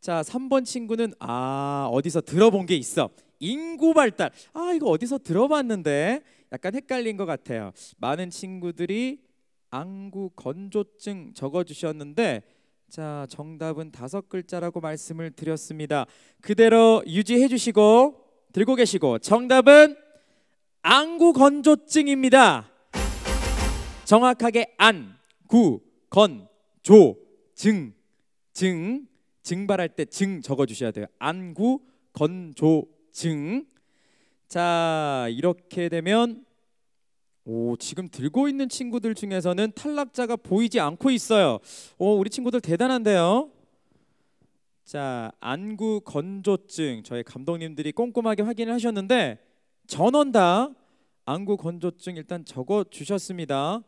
자 3번 친구는 아 어디서 들어본 게 있어. 인구 발달. 아 이거 어디서 들어봤는데 약간 헷갈린 것 같아요. 많은 친구들이 안구 건조증 적어주셨는데 자 정답은 다섯 글자라고 말씀을 드렸습니다. 그대로 유지해 주시고 들고 계시고 정답은 안구 건조증입니다. 정확하게 안, 구, 건, 조, 증, 증, 증발할 때 증 적어주셔야 돼요. 안구, 건, 조, 증. 자, 이렇게 되면 오, 지금 들고 있는 친구들 중에서는 탈락자가 보이지 않고 있어요. 오, 우리 친구들 대단한데요. 자 안구 건조증 저희 감독님들이 꼼꼼하게 확인을 하셨는데 전원 다 안구 건조증 일단 적어 주셨습니다.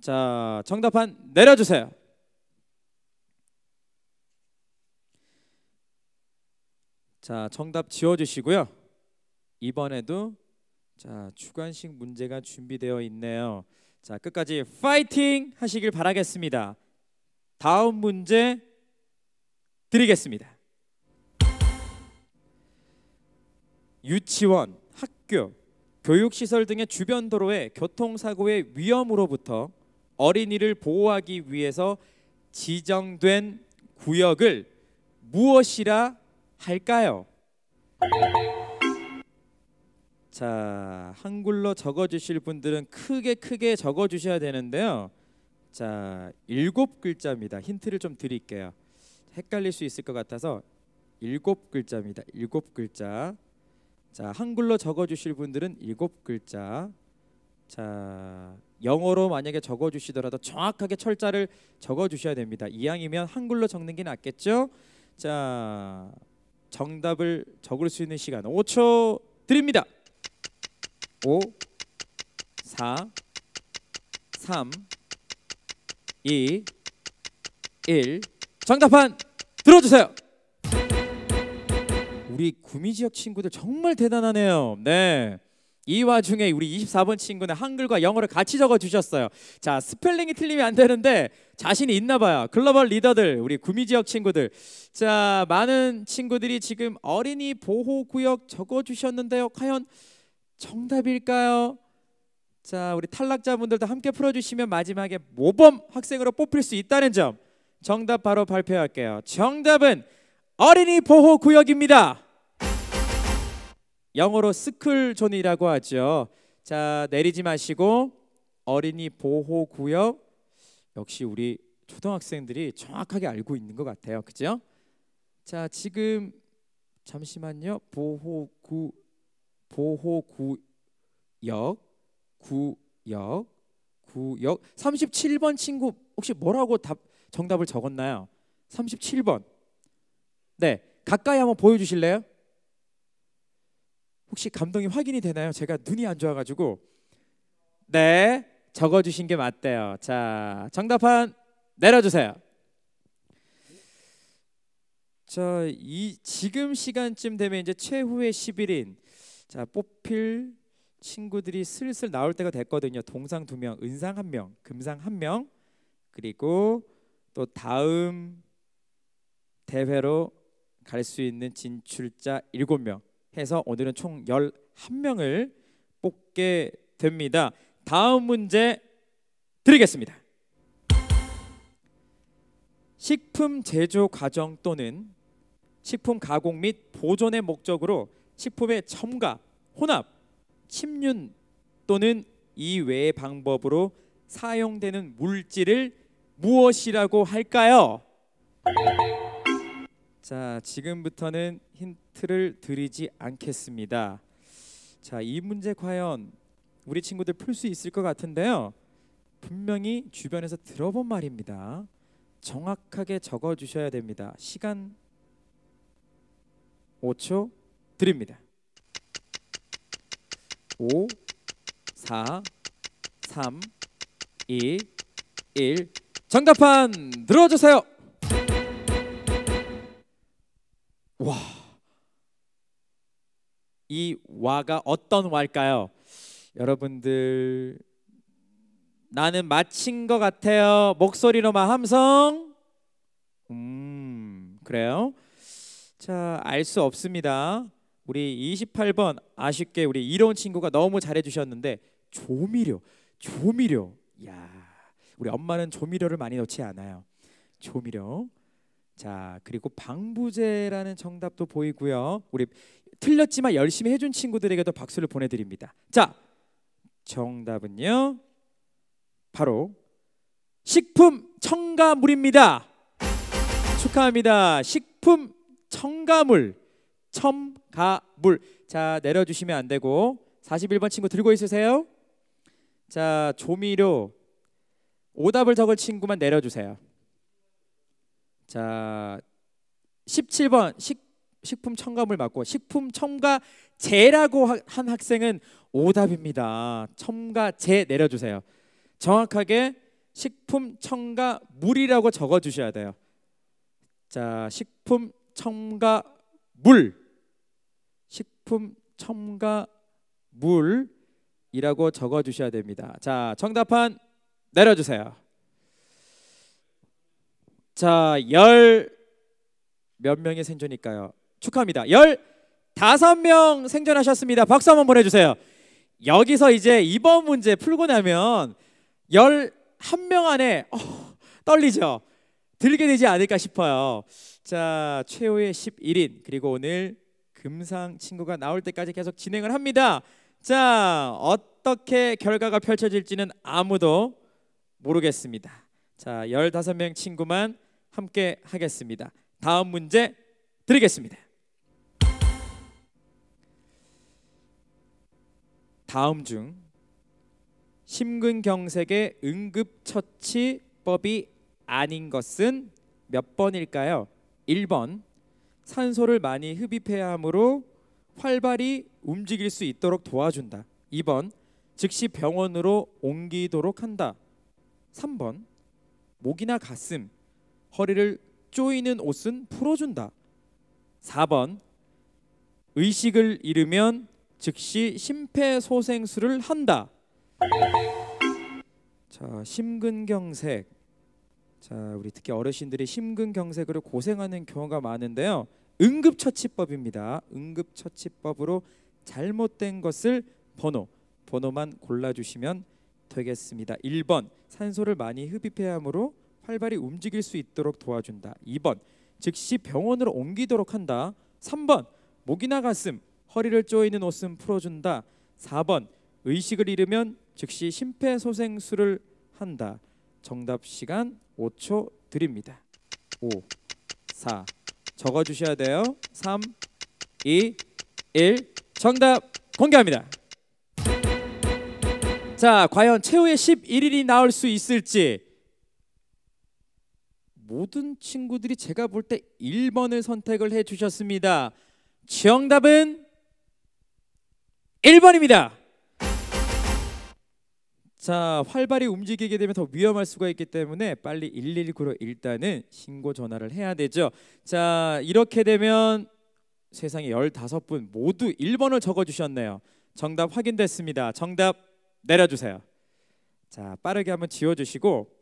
자 정답판 내려주세요. 자 정답 지워주시고요. 이번에도 자 주관식 문제가 준비되어 있네요. 자 끝까지 파이팅 하시길 바라겠습니다. 다음 문제 드리겠습니다. 유치원, 학교, 교육시설 등의 주변 도로의 교통사고의 위험으로부터 어린이를 보호하기 위해서 지정된 구역을 무엇이라 할까요? 자, 한글로 적어 주실 분들은 크게 크게 적어 주셔야 되는데요. 자, 일곱 글자입니다. 힌트를 좀 드릴게요. 헷갈릴 수 있을 것 같아서 일곱 글자입니다. 일곱 글자. 자 한글로 적어주실 분들은 일곱 글자. 자 영어로 만약에 적어주시더라도 정확하게 철자를 적어주셔야 됩니다. 이왕이면 한글로 적는 게 낫겠죠? 자 정답을 적을 수 있는 시간 5초 드립니다. 5, 4, 3, 2, 1 정답판 들어주세요. 우리 구미 지역 친구들 정말 대단하네요. 네. 이 와중에 우리 24번 친구는 한글과 영어를 같이 적어 주셨어요. 자, 스펠링이 틀리면 안 되는데 자신이 있나 봐요. 글로벌 리더들, 우리 구미 지역 친구들. 자, 많은 친구들이 지금 어린이 보호 구역 적어 주셨는데요. 과연 정답일까요? 자, 우리 탈락자분들도 함께 풀어 주시면 마지막에 모범 학생으로 뽑힐 수 있다는 점 정답 바로 발표할게요. 정답은 어린이 보호 구역입니다. 영어로 스쿨존이라고 하죠. 자, 내리지 마시고 어린이 보호 구역 역시 우리 초등학생들이 정확하게 알고 있는 것 같아요. 그죠? 자, 지금 잠시만요. 보호구 보호구역 구역 구역 37번 친구 혹시 뭐라고 답 정답을 적었나요? 37번. 네, 가까이 한번 보여주실래요? 혹시 감동이 확인이 되나요? 제가 눈이 안 좋아가지고. 네, 적어주신 게 맞대요. 자, 정답판 내려주세요. 자, 이 지금 시간쯤 되면 이제 최후의 1 0인자 뽑힐 친구들이 슬슬 나올 때가 됐거든요. 동상 두 명, 은상 한 명, 금상 한 명, 그리고 또 다음 대회로 갈 수 있는 진출자 7명 해서 오늘은 총 11명을 뽑게 됩니다. 다음 문제 드리겠습니다. 식품 제조 과정 또는 식품 가공 및 보존의 목적으로 식품의 첨가, 혼합, 침륜 또는 이외의 방법으로 사용되는 물질을 무엇이라고 할까요? 자, 지금부터는 힌트를 드리지 않겠습니다. 자, 이 문제 과연 우리 친구들 풀 수 있을 것 같은데요. 분명히 주변에서 들어본 말입니다. 정확하게 적어 주셔야 됩니다. 시간 5초 드립니다. 5 4 3 2 1 정답판 들어주세요. 와. 이 와가 어떤 와일까요? 여러분들 나는 마친 것 같아요. 목소리로만 함성. 음, 그래요? 자, 알 수 없습니다. 우리 28번 아쉽게 우리 이로운 친구가 너무 잘해 주셨는데 조미료. 조미료. 야. 우리 엄마는 조미료를 많이 넣지 않아요. 조미료. 자, 그리고 방부제라는 정답도 보이고요. 우리 틀렸지만 열심히 해준 친구들에게도 박수를 보내드립니다. 자, 정답은요. 바로 식품 첨가물입니다. 축하합니다. 식품 첨가물, 첨가물. 자 내려주시면 안 되고 41번 친구 들고 있으세요. 자 조미료 오답을 적을 친구만 내려주세요. 자, 17번 식, 식품 첨가물 맞고 식품 첨가제라고 한 학생은 오답입니다. 첨가제 내려주세요. 정확하게 식품 첨가물이라고 적어주셔야 돼요. 자, 식품 첨가물, 식품 첨가물이라고 적어주셔야 됩니다. 자, 정답한 내려주세요. 자, 열 몇 명이 생존일까요? 축하합니다. 열 다섯 명 생존하셨습니다. 박수 한번 보내주세요. 여기서 이제 이번 문제 풀고 나면 열 한 명 안에 어, 떨리죠. 들게 되지 않을까 싶어요. 자, 최후의 11인 그리고 오늘 금상 친구가 나올 때까지 계속 진행을 합니다. 자, 어떻게 결과가 펼쳐질지는 아무도 모르겠습니다. 자, 15명 친구만 함께 하겠습니다. 다음 문제 드리겠습니다. 다음 중 심근경색의 응급처치법이 아닌 것은 몇 번일까요? 1번 산소를 많이 흡입해야 하므로 활발히 움직일 수 있도록 도와준다. 2번 즉시 병원으로 옮기도록 한다. 3번 목이나 가슴, 허리를 쪼이는 옷은 풀어준다. 4번 의식을 잃으면 즉시 심폐소생술을 한다. 자, 심근경색. 자, 우리 특히 어르신들이 심근경색으로 고생하는 경우가 많은데요. 응급처치법입니다. 응급처치법으로 잘못된 것을 번호, 번호만 골라주시면 되겠습니다. 1번 산소를 많이 흡입해야하므로 활발히 움직일 수 있도록 도와준다. 2번 즉시 병원으로 옮기도록 한다. 3번 목이나 가슴, 허리를 쪼이는 옷은 풀어준다. 4번 의식을 잃으면 즉시 심폐소생술을 한다. 정답 시간 5초 드립니다. 5, 4 적어주셔야 돼요. 3, 2, 1 정답 공개합니다. 자, 과연 최후의 11일이 나올 수 있을지 모든 친구들이 제가 볼 때 1번을 선택을 해 주셨습니다. 정답은 1번입니다. 자, 활발히 움직이게 되면 더 위험할 수가 있기 때문에 빨리 119로 일단은 신고 전화를 해야 되죠. 자, 이렇게 되면 세상에 15분 모두 1번을 적어 주셨네요. 정답 확인됐습니다. 정답 내려주세요. 자, 빠르게 한번 지워주시고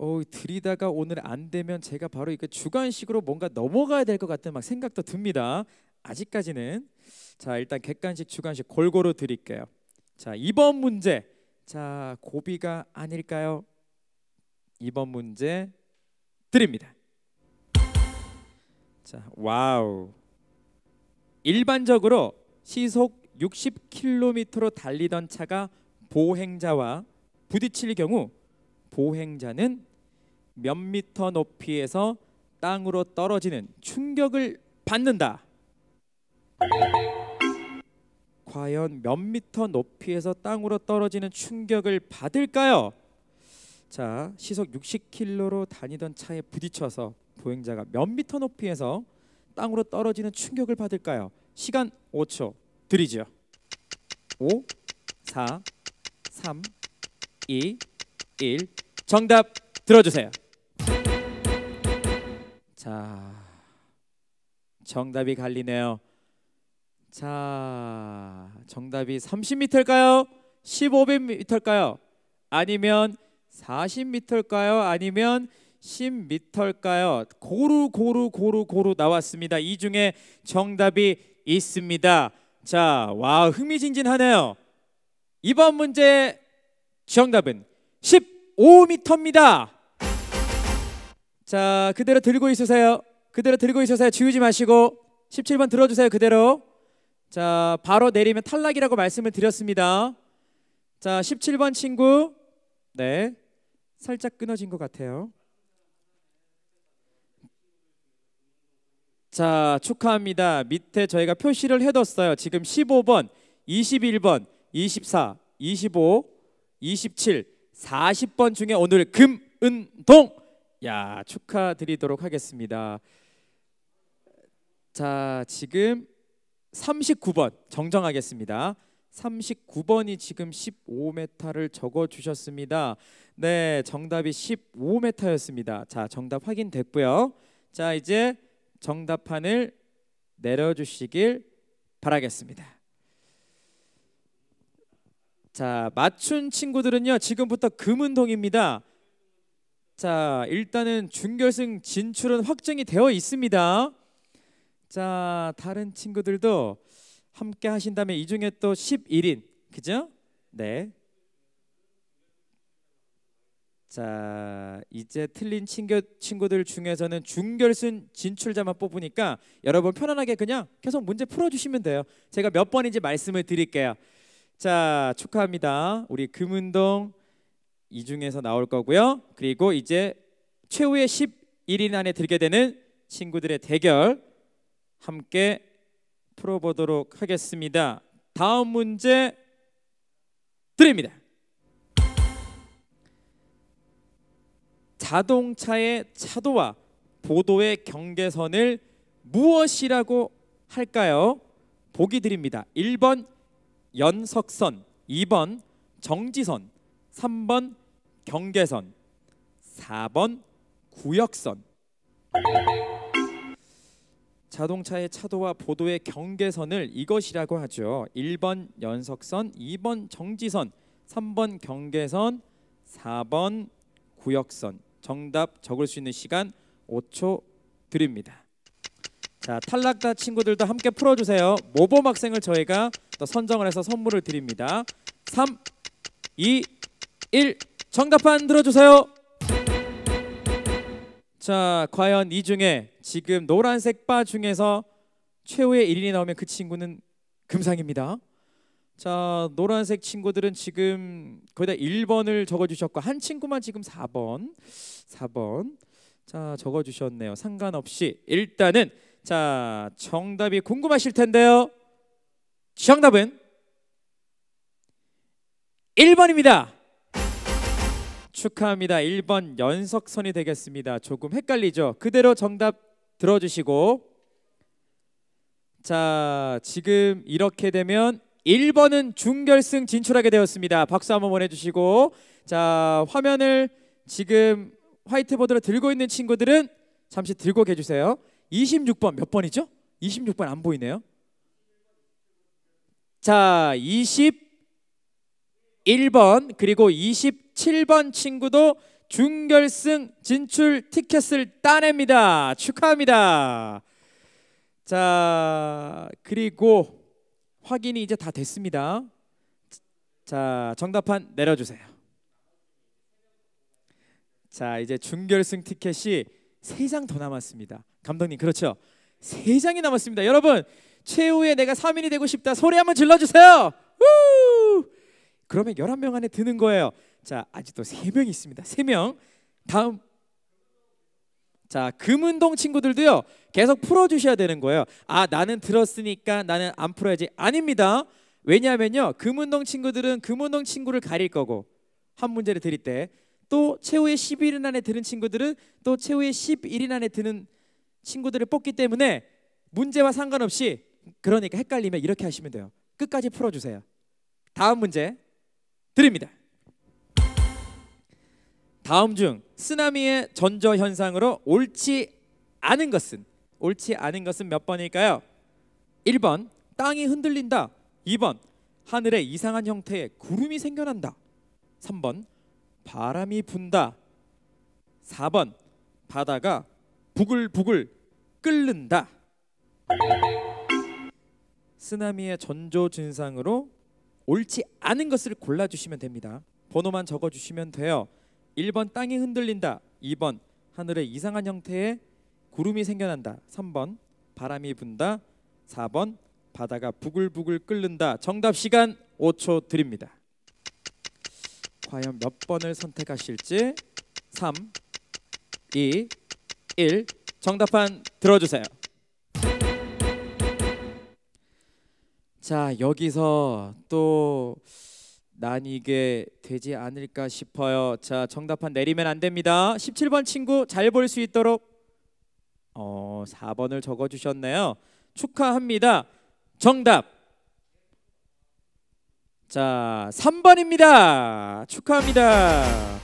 어, 드리다가 오늘 안 되면 제가 바로 이거 주관식으로 뭔가 넘어가야 될 것 같은 막 생각도 듭니다. 아직까지는 자 일단 객관식 주관식 골고루 드릴게요. 자 2번 문제 자 고비가 아닐까요? 2번 문제 드립니다. 자 와우 일반적으로 시속 60km로 달리던 차가 보행자와 부딪힐 경우 보행자는 몇 미터 높이에서 땅으로 떨어지는 충격을 받는다. 과연 몇 미터 높이에서 땅으로 떨어지는 충격을 받을까요? 자, 시속 60km로 다니던 차에 부딪혀서 보행자가 몇 미터 높이에서 땅으로 떨어지는 충격을 받을까요? 시간 5초. 드리죠. 5, 4, 3, 2, 1. 정답 들어주세요. 자, 정답이 갈리네요. 자, 정답이 30m일까요? 15m일까요? 아니면 40m일까요? 아니면 10m일까요? 고루 고루 고루 고루 나왔습니다. 이 중에 정답이 있습니다. 자, 와 흥미진진하네요. 이번 문제 정답은 15m입니다. 자, 그대로 들고 있으세요. 그대로 들고 있으세요. 지우지 마시고 17번 들어주세요. 그대로. 자, 바로 내리면 탈락이라고 말씀을 드렸습니다. 자, 17번 친구. 네. 살짝 끊어진 것 같아요. 자, 축하합니다. 밑에 저희가 표시를 해뒀어요. 지금 15번, 21번, 24, 25, 27, 40번 중에 오늘 금, 은, 동! 야, 축하드리도록 하겠습니다. 자, 지금 39번 정정하겠습니다. 39번이 지금 15m를 적어 주셨습니다. 네, 정답이 15m였습니다. 자, 정답 확인됐고요. 자, 이제 정답판을 내려주시길 바라겠습니다. 자, 맞춘 친구들은요. 지금부터 금운동입니다. 자, 일단은 준결승 진출은 확정이 되어 있습니다. 자, 다른 친구들도 함께 하신다면 이 중에 또 11인, 그죠? 네, 자 이제 틀린 친구, 친구들 중에서는 중결승 진출자만 뽑으니까 여러분 편안하게 그냥 계속 문제 풀어주시면 돼요 제가 몇 번인지 말씀을 드릴게요 자 축하합니다 우리 금은동이 중에서 나올 거고요 그리고 이제 최후의 11인 안에 들게 되는 친구들의 대결 함께 풀어보도록 하겠습니다 다음 문제 드립니다 자동차의 차도와 보도의 경계선을 무엇이라고 할까요? 보기 드립니다. 1번 연석선, 2번 정지선, 3번 경계선, 4번 구역선. 자동차의 차도와 보도의 경계선을 이것이라고 하죠. 1번 연석선, 2번 정지선, 3번 경계선, 4번 구역선. 정답 적을 수 있는 시간 5초 드립니다. 자 탈락자 친구들도 함께 풀어주세요. 모범 학생을 저희가 또 선정을 해서 선물을 드립니다. 3, 2, 1 정답판 들어주세요. 자 과연 이 중에 지금 노란색 바 중에서 최후의 1인이 나오면 그 친구는 금상입니다. 자 노란색 친구들은 지금 거의 다 1번을 적어주셨고 한 친구만 지금 4번 4번 자 적어주셨네요 상관없이 일단은 자 정답이 궁금하실 텐데요 정답은 1번입니다 축하합니다 1번 연석선이 되겠습니다 조금 헷갈리죠 그대로 정답 들어주시고 자 지금 이렇게 되면 1번은 중결승 진출하게 되었습니다. 박수 한번 보내주시고 자 화면을 지금 화이트보드로 들고 있는 친구들은 잠시 들고 계주세요. 26번 몇 번이죠? 26번 안 보이네요. 자 21번 그리고 27번 친구도 중결승 진출 티켓을 따냅니다. 축하합니다. 자 그리고 확인이 이제 다 됐습니다. 자, 정답판 내려주세요. 자, 이제 준결승 티켓이 세장더 남았습니다. 감독님, 그렇죠? 세 장이 남았습니다. 여러분, 최후의 내가 3인이 되고 싶다. 소리 한번 질러주세요. 우! 그러면 11명 안에 드는 거예요. 자, 아직도 3명 있습니다. 3명. 다음 자, 금운동 친구들도요. 계속 풀어 주셔야 되는 거예요. 아, 나는 들었으니까 나는 안 풀어야지. 아닙니다. 왜냐하면요. 금운동 친구들은 금운동 친구를 가릴 거고 한 문제를 드릴 때 또 최후의 11인 안에 드는 친구들은 또 최후의 11인 안에 드는 친구들을 뽑기 때문에 문제와 상관없이 그러니까 헷갈리면 이렇게 하시면 돼요. 끝까지 풀어 주세요. 다음 문제 드립니다. 다음 중 쓰나미의 전조 현상으로 옳지 않은 것은 옳지 않은 것은 몇 번일까요? 1번 땅이 흔들린다. 2번 하늘에 이상한 형태의 구름이 생겨난다. 3번 바람이 분다. 4번 바다가 부글부글 끓는다. 쓰나미의 전조 증상으로 옳지 않은 것을 골라주시면 됩니다. 번호만 적어주시면 돼요. 1번 땅이 흔들린다. 2번 하늘에 이상한 형태의 구름이 생겨난다. 3번 바람이 분다. 4번 바다가 부글부글 끓는다. 정답 시간 5초 드립니다. 과연 몇 번을 선택하실지 3 2 1 정답판 들어주세요. 자, 여기서 또 난이게 되지 않을까 싶어요. 자, 정답판 내리면 안 됩니다. 17번 친구 잘 볼 수 있도록 어, 4번을 적어 주셨네요. 축하합니다. 정답. 자, 3번입니다. 축하합니다.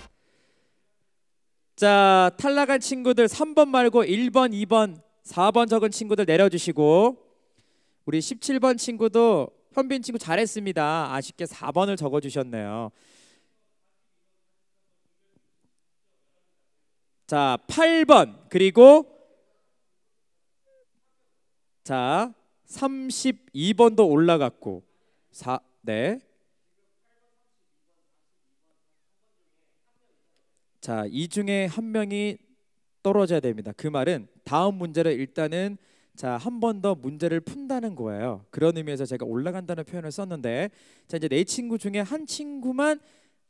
자, 탈락한 친구들 3번 말고 1번, 2번, 4번 적은 친구들 내려 주시고 우리 17번 친구도 현빈 친구 잘했습니다. 아쉽게 4번을 적어주셨네요. 자, 8번 그리고 자, 32번도 올라갔고 4 네. 자, 이 중에 한 명이 떨어져야 됩니다. 그 말은 다음 문제를 일단은 자, 한 번 더 문제를 푼다는 거예요. 그런 의미에서 제가 올라간다는 표현을 썼는데 자, 이제 네 친구 중에 한 친구만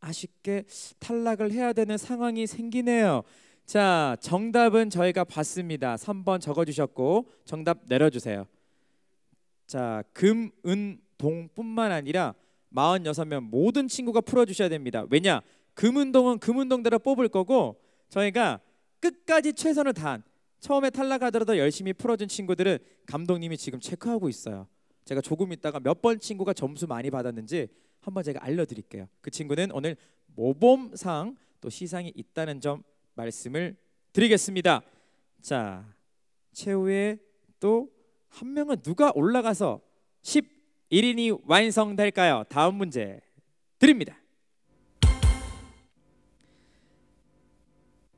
아쉽게 탈락을 해야 되는 상황이 생기네요. 자, 정답은 저희가 봤습니다. 3번 적어 주셨고 정답 내려 주세요. 자, 금, 은, 동뿐만 아니라 46명 모든 친구가 풀어 주셔야 됩니다. 왜냐? 금운동은 금운동대로 뽑을 거고 저희가 끝까지 최선을 다한 처음에 탈락하더라도 열심히 풀어준 친구들은 감독님이 지금 체크하고 있어요. 제가 조금 있다가 몇 번 친구가 점수 많이 받았는지 한번 제가 알려드릴게요. 그 친구는 오늘 모범상 또 시상이 있다는 점 말씀을 드리겠습니다. 자, 최후에 또 한 명은 누가 올라가서 11인이 완성될까요? 다음 문제 드립니다.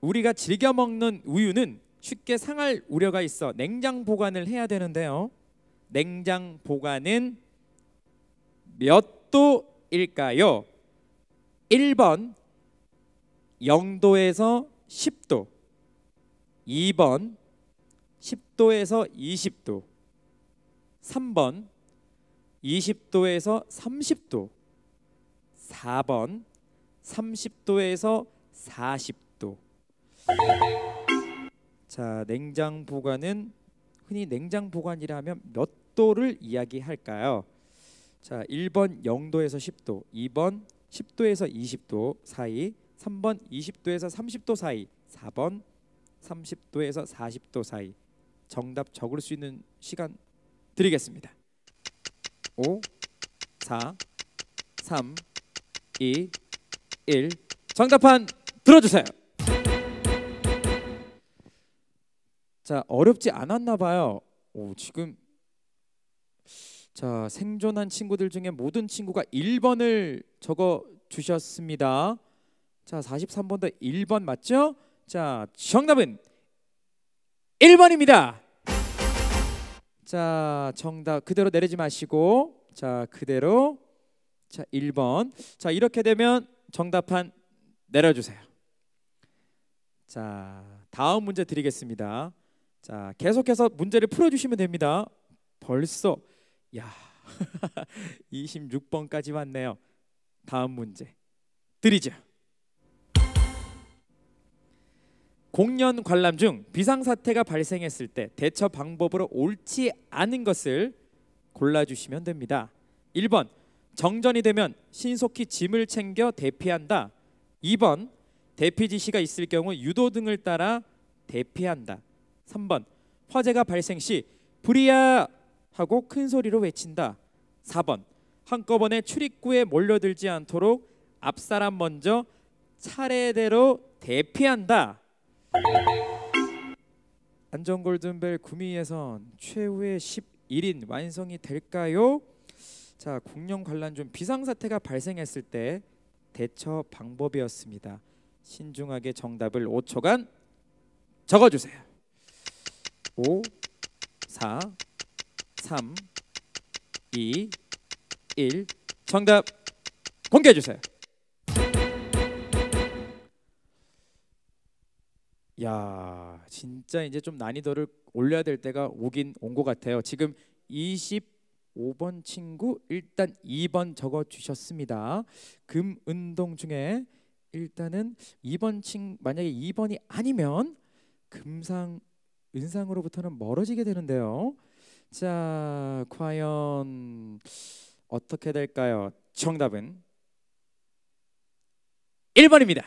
우리가 즐겨 먹는 우유는 쉽게 상할 우려가 있어 냉장 보관을 해야 되는데요. 냉장 보관은 몇 도일까요? 1번 0도에서 10도 2번 10도에서 20도 3번 20도에서 30도 4번 30도에서 40도 자, 냉장 보관은 흔히 냉장 보관이라 하면 몇 도를 이야기할까요? 자, 1번 0도에서 10도, 2번 10도에서 20도 사이, 3번 20도에서 30도 사이, 4번 30도에서 40도 사이. 정답 적을 수 있는 시간 드리겠습니다. 5 4 3 2 1 정답판 들어주세요. 자 어렵지 않았나 봐요. 오 지금 자 생존한 친구들 중에 모든 친구가 1번을 적어 주셨습니다. 자 43번도 1번 맞죠? 자 정답은 1번입니다. 자 정답 그대로 내리지 마시고 자 그대로 자 1번 자 이렇게 되면 정답판 내려주세요. 자 다음 문제 드리겠습니다. 자, 계속해서 문제를 풀어 주시면 됩니다. 벌써 야. 26번까지 왔네요. 다음 문제 드리죠. 공연 관람 중 비상 사태가 발생했을 때 대처 방법으로 옳지 않은 것을 골라 주시면 됩니다. 1번 정전이 되면 신속히 짐을 챙겨 대피한다. 2번 대피 지시가 있을 경우 유도 등을 따라 대피한다. 3번 화재가 발생 시 불이야 하고 큰 소리로 외친다. 4번 한꺼번에 출입구에 몰려들지 않도록 앞 사람 먼저 차례대로 대피한다. 안전 골든벨 구미에선 최후의 11인 완성이 될까요? 자, 공룡 관람 중 비상 사태가 발생했을 때 대처 방법이었습니다. 신중하게 정답을 5초간 적어주세요. 5, 4, 3, 2, 1. 정답 공개해 주세요. 야, 진짜 이제 좀 난이도를 올려야 될 때가 오긴 온 것 같아요. 지금 25번 친구 일단 2번 적어 주셨습니다. 금 운동 중에 일단은 2번 친 만약에 2번이 아니면 금상 은상으로부터는 멀어지게 되는데요. 자, 과연 어떻게 될까요? 정답은 1번입니다.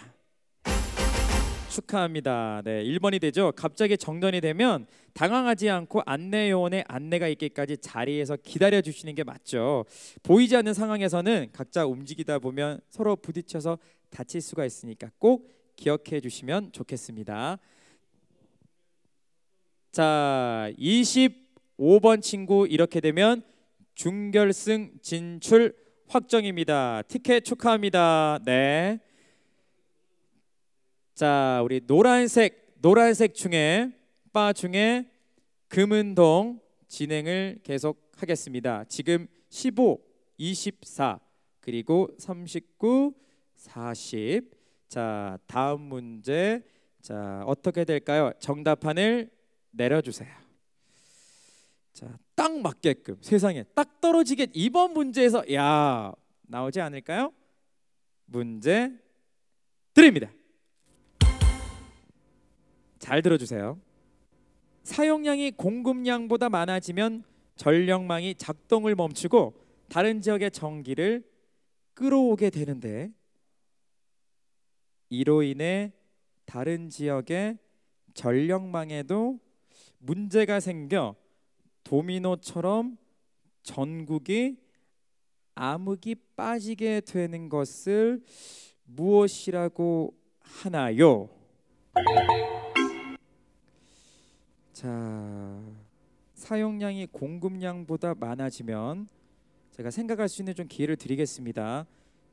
축하합니다. 네, 1번이 되죠. 갑자기 정전이 되면 당황하지 않고 안내 요원의 안내가 있기까지 자리에서 기다려 주시는 게 맞죠. 보이지 않는 상황에서는 각자 움직이다 보면 서로 부딪혀서 다칠 수가 있으니까 꼭 기억해 주시면 좋겠습니다. 자, 25번 친구 이렇게 되면 중결승 진출 확정입니다. 티켓 축하합니다. 네. 자, 우리 노란색 노란색 중에 바 중에 금은동 진행을 계속 하겠습니다. 지금 15, 24 그리고 39, 40. 자, 다음 문제. 자, 어떻게 될까요? 정답판을 내려주세요. 자, 딱 맞게끔 세상에 딱 떨어지게 이번 문제에서 야 나오지 않을까요? 문제 드립니다. 잘 들어주세요. 사용량이 공급량보다 많아지면 전력망이 작동을 멈추고 다른 지역의 전기를 끌어오게 되는데 이로 인해 다른 지역의 전력망에도 문제가 생겨 도미노처럼 전국이 암흑이 빠지게 되는 것을 무엇이라고 하나요? 자, 사용량이 공급량보다 많아지면 제가 생각할 수 있는 좀 기회를 드리겠습니다.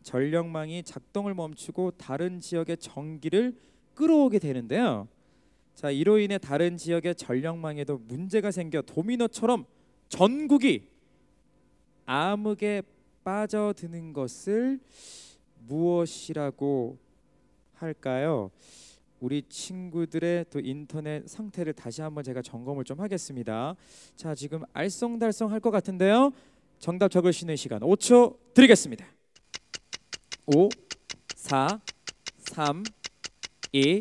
전력망이 작동을 멈추고 다른 지역의 전기를 끌어오게 되는데요. 자 이로 인해 다른 지역의 전력망에도 문제가 생겨 도미노처럼 전국이 암흑에 빠져드는 것을 무엇이라고 할까요? 우리 친구들의 또 인터넷 상태를 다시 한번 제가 점검을 좀 하겠습니다. 자 지금 알쏭달쏭 할 것 같은데요. 정답 적으시는 시간 5초 드리겠습니다. 5, 4, 3, 2,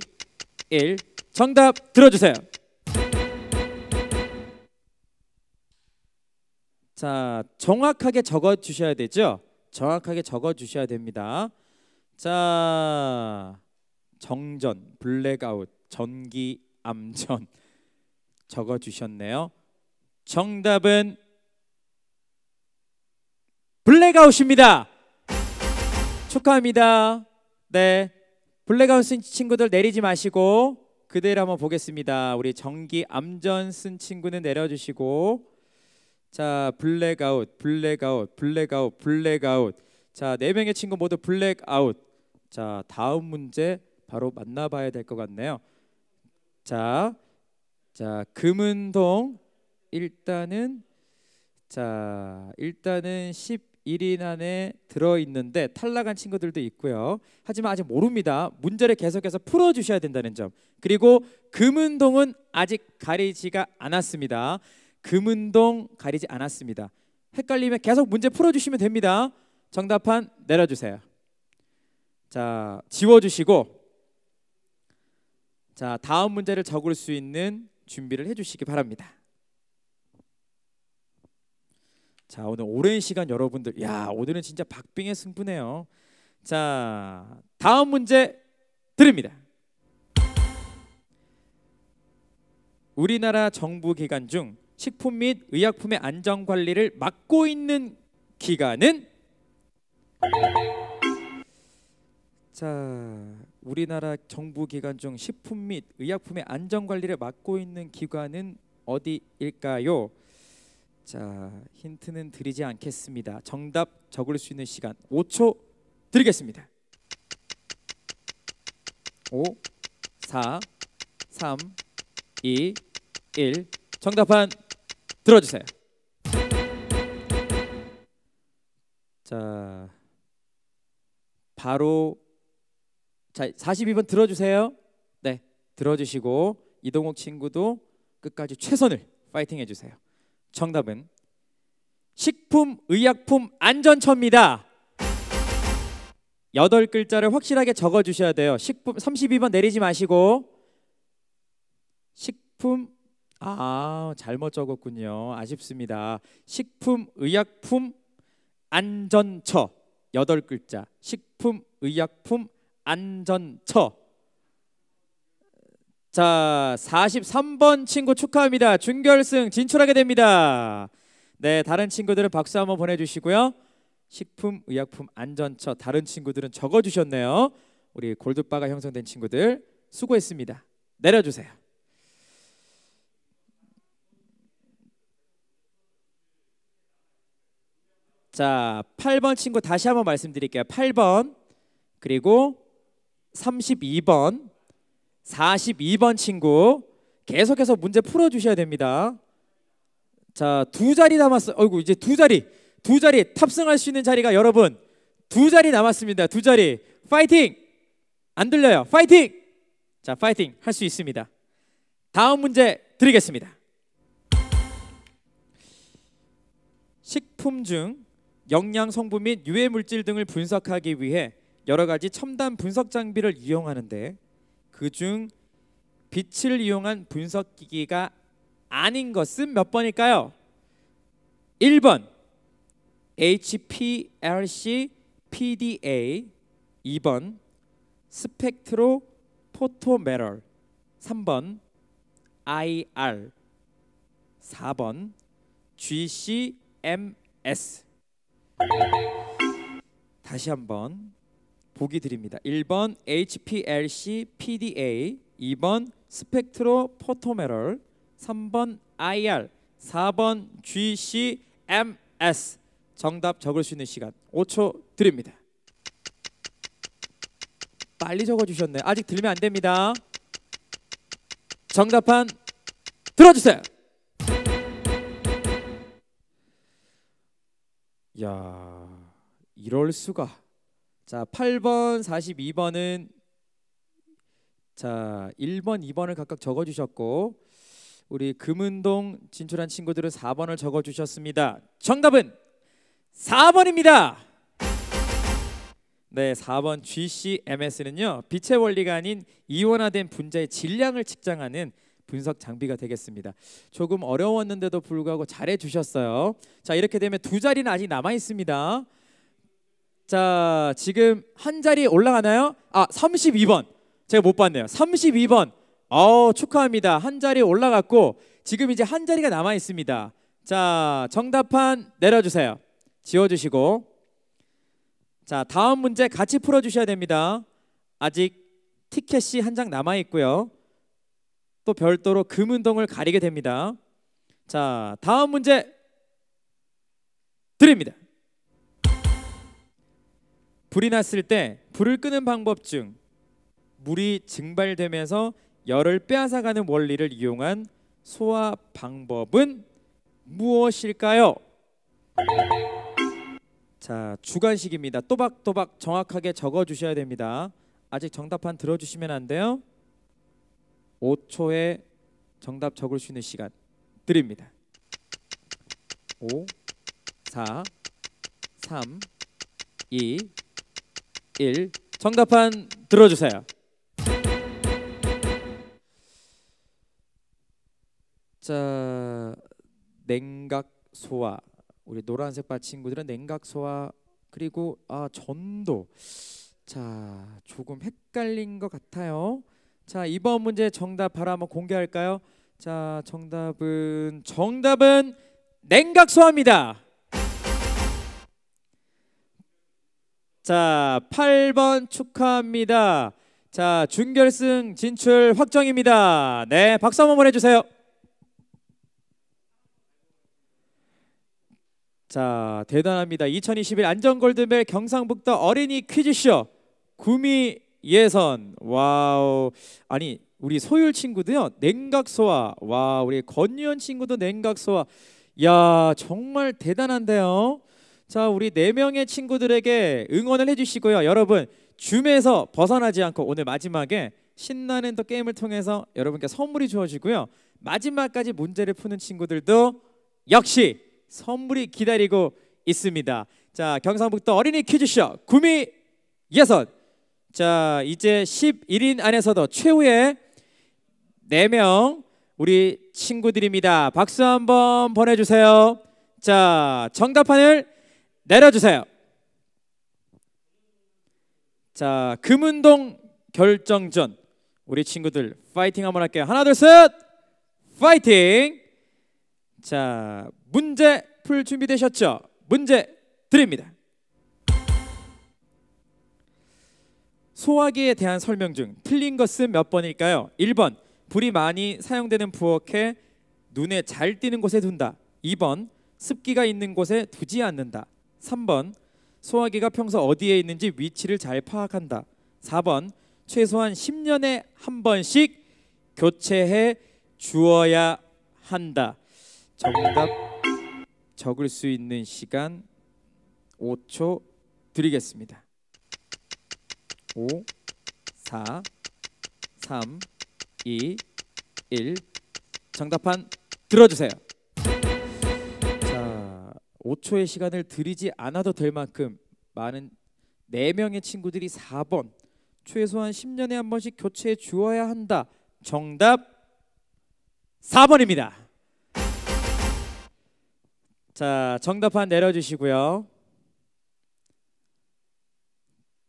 1 정답 들어주세요. 자, 정확하게 적어 주셔야 되죠? 정확하게 적어 주셔야 됩니다. 자, 정전, 블랙아웃, 전기 암전 적어 주셨네요. 정답은 블랙아웃입니다. 축하합니다. 네. 블랙아웃 친구들 내리지 마시고 그대로 한번 보겠습니다. 우리 전기 암전 쓴 친구는 내려주시고 자 블랙아웃 블랙아웃 블랙아웃 블랙아웃 자네 명의 친구 모두 블랙아웃 자 다음 문제 바로 만나봐야 될 것 같네요. 자, 자 금은동 일단은 자 일단은 10 1인 안에 들어있는데 탈락한 친구들도 있고요. 하지만 아직 모릅니다. 문제를 계속해서 풀어주셔야 된다는 점. 그리고 금은동은 아직 가리지가 않았습니다. 금은동 가리지 않았습니다. 헷갈리면 계속 문제 풀어주시면 됩니다. 정답판 내려주세요. 자, 지워주시고 자, 다음 문제를 적을 수 있는 준비를 해주시기 바랍니다. 자 오늘 오랜 시간 여러분들 야 오늘은 진짜 박빙의 승부네요. 자 다음 문제 드립니다. 우리나라 정부 기관 중 식품 및 의약품의 안전 관리를 맡고 있는 기관은 자 우리나라 정부 기관 중 식품 및 의약품의 안전 관리를 맡고 있는 기관은 어디일까요? 자 힌트는 드리지 않겠습니다. 정답 적을 수 있는 시간 5초 드리겠습니다. 5, 4, 3, 2, 1 정답판 들어주세요. 자 바로 자 42번 들어주세요. 네 들어주시고 이동욱 친구도 끝까지 최선을 파이팅 해주세요. 정답은 식품의약품 안전처입니다. 여덟 글자를 확실하게 적어 주셔야 돼요. 식품 32번 내리지 마시고 식품 아, 잘못 적었군요. 아쉽습니다. 식품 의약품 안전처 여덟 글자. 식품 의약품 안전처 자, 43번 친구 축하합니다. 준결승 진출하게 됩니다. 네, 다른 친구들은 박수 한번 보내주시고요. 식품의약품안전처 다른 친구들은 적어주셨네요. 우리 골드바가 형성된 친구들 수고했습니다. 내려주세요. 자, 8번 친구 다시 한번 말씀드릴게요. 8번 그리고 32번 42번 친구 계속해서 문제 풀어 주셔야 됩니다. 자, 두 자리 남았어. 어이구, 이제 두 자리. 두 자리 탑승할 수 있는 자리가 여러분 두 자리 남았습니다. 두 자리. 파이팅! 안 들려요. 파이팅! 자, 파이팅 할 수 있습니다. 다음 문제 드리겠습니다. 식품 중 영양 성분 및 유해 물질 등을 분석하기 위해 여러 가지 첨단 분석 장비를 이용하는데 그중 빛을 이용한 분석 기기가 아닌 것은 몇 번일까요? 1번 HPLC PDA 2번 스펙트로 포토메럴 3번 IR 4번 GCMS 다시 한번 보기 드립니다. 1번 HPLC PDA, 2번 스펙트로 포토메럴, 3번 IR, 4번 GCMS. 정답 적을 수 있는 시간 5초 드립니다. 빨리 적어 주셨네 아직 들면 안 됩니다. 정답판 들어주세요. 야, 이럴 수가. 자, 8번, 42번은 자, 1번, 2번을 각각 적어 주셨고 우리 금은동 진출한 친구들은 4번을 적어 주셨습니다. 정답은 4번입니다. 네, 4번 GCMS는요. 빛의 원리가 아닌 이원화된 분자의 질량을 측정하는 분석 장비가 되겠습니다. 조금 어려웠는데도 불구하고 잘해 주셨어요. 자, 이렇게 되면 두 자리는 아직 남아 있습니다. 자, 지금 한 자리 올라가나요? 아, 32번. 제가 못 봤네요. 32번. 어, 축하합니다. 한 자리 올라갔고 지금 이제 한 자리가 남아 있습니다. 자, 정답판 내려 주세요. 지워 주시고. 자, 다음 문제 같이 풀어 주셔야 됩니다. 아직 티켓이 한 장 남아 있고요. 또 별도로 금운동을 가리게 됩니다. 자, 다음 문제 드립니다. 불이 났을 때 불을 끄는 방법 중 물이 증발되면서 열을 빼앗아가는 원리를 이용한 소화 방법은 무엇일까요? 자, 주관식입니다. 또박또박 정확하게 적어 주셔야 됩니다. 아직 정답판 들어 주시면 안 돼요. 5초에 정답 적을 수 있는 시간 드립니다. 5 4 3 2 1 정답판 들어주세요. 자, 냉각 소화. 우리 노란색바 친구들은 냉각 소화 그리고 아 전도. 자, 조금 헷갈린 것 같아요. 자, 이번 문제 정답 바로 한번 공개할까요? 자, 정답은 정답은 냉각 소화입니다. 자, 8번 축하합니다. 자, 준결승 진출 확정입니다. 네, 박수 한 번 보내주세요. 자, 대단합니다. 2021 안전골드벨 경상북도 어린이 퀴즈쇼 구미 예선. 와우. 아니, 우리 소율 친구도요. 냉각소와 와, 우리 권유현 친구도 냉각소와 야, 정말 대단한데요. 자, 우리 네 명의 친구들에게 응원을 해주시고요. 여러분 줌에서 벗어나지 않고 오늘 마지막에 신나는 또 게임을 통해서 여러분께 선물이 주어지고요. 마지막까지 문제를 푸는 친구들도 역시 선물이 기다리고 있습니다. 자, 경상북도 어린이 퀴즈쇼 구미 예선. 자, 이제 11인 안에서도 최후의 4명 우리 친구들입니다. 박수 한번 보내주세요. 자, 정답판을 내려주세요. 자, 금운동 결정전. 우리 친구들 파이팅 한번 할게요. 하나, 둘, 셋. 파이팅. 자, 문제 풀 준비되셨죠? 문제 드립니다. 소화기에 대한 설명 중 틀린 것은 몇 번일까요? 1번 불이 많이 사용되는 부엌에 눈에 잘 띄는 곳에 둔다. 2번 습기가 있는 곳에 두지 않는다. 3번 소화기가 평소 어디에 있는지 위치를 잘 파악한다. 4번 최소한 10년에 한 번씩 교체해 주어야 한다. 정답 적을 수 있는 시간 5초 드리겠습니다. 5 4 3 2 1 정답판 들어주세요. 5초의 시간을 들이지 않아도 될 만큼 많은 4명의 친구들이 4번 최소한 10년에 한 번씩 교체해 주어야 한다. 정답 4번입니다. 자, 정답판 내려주시고요.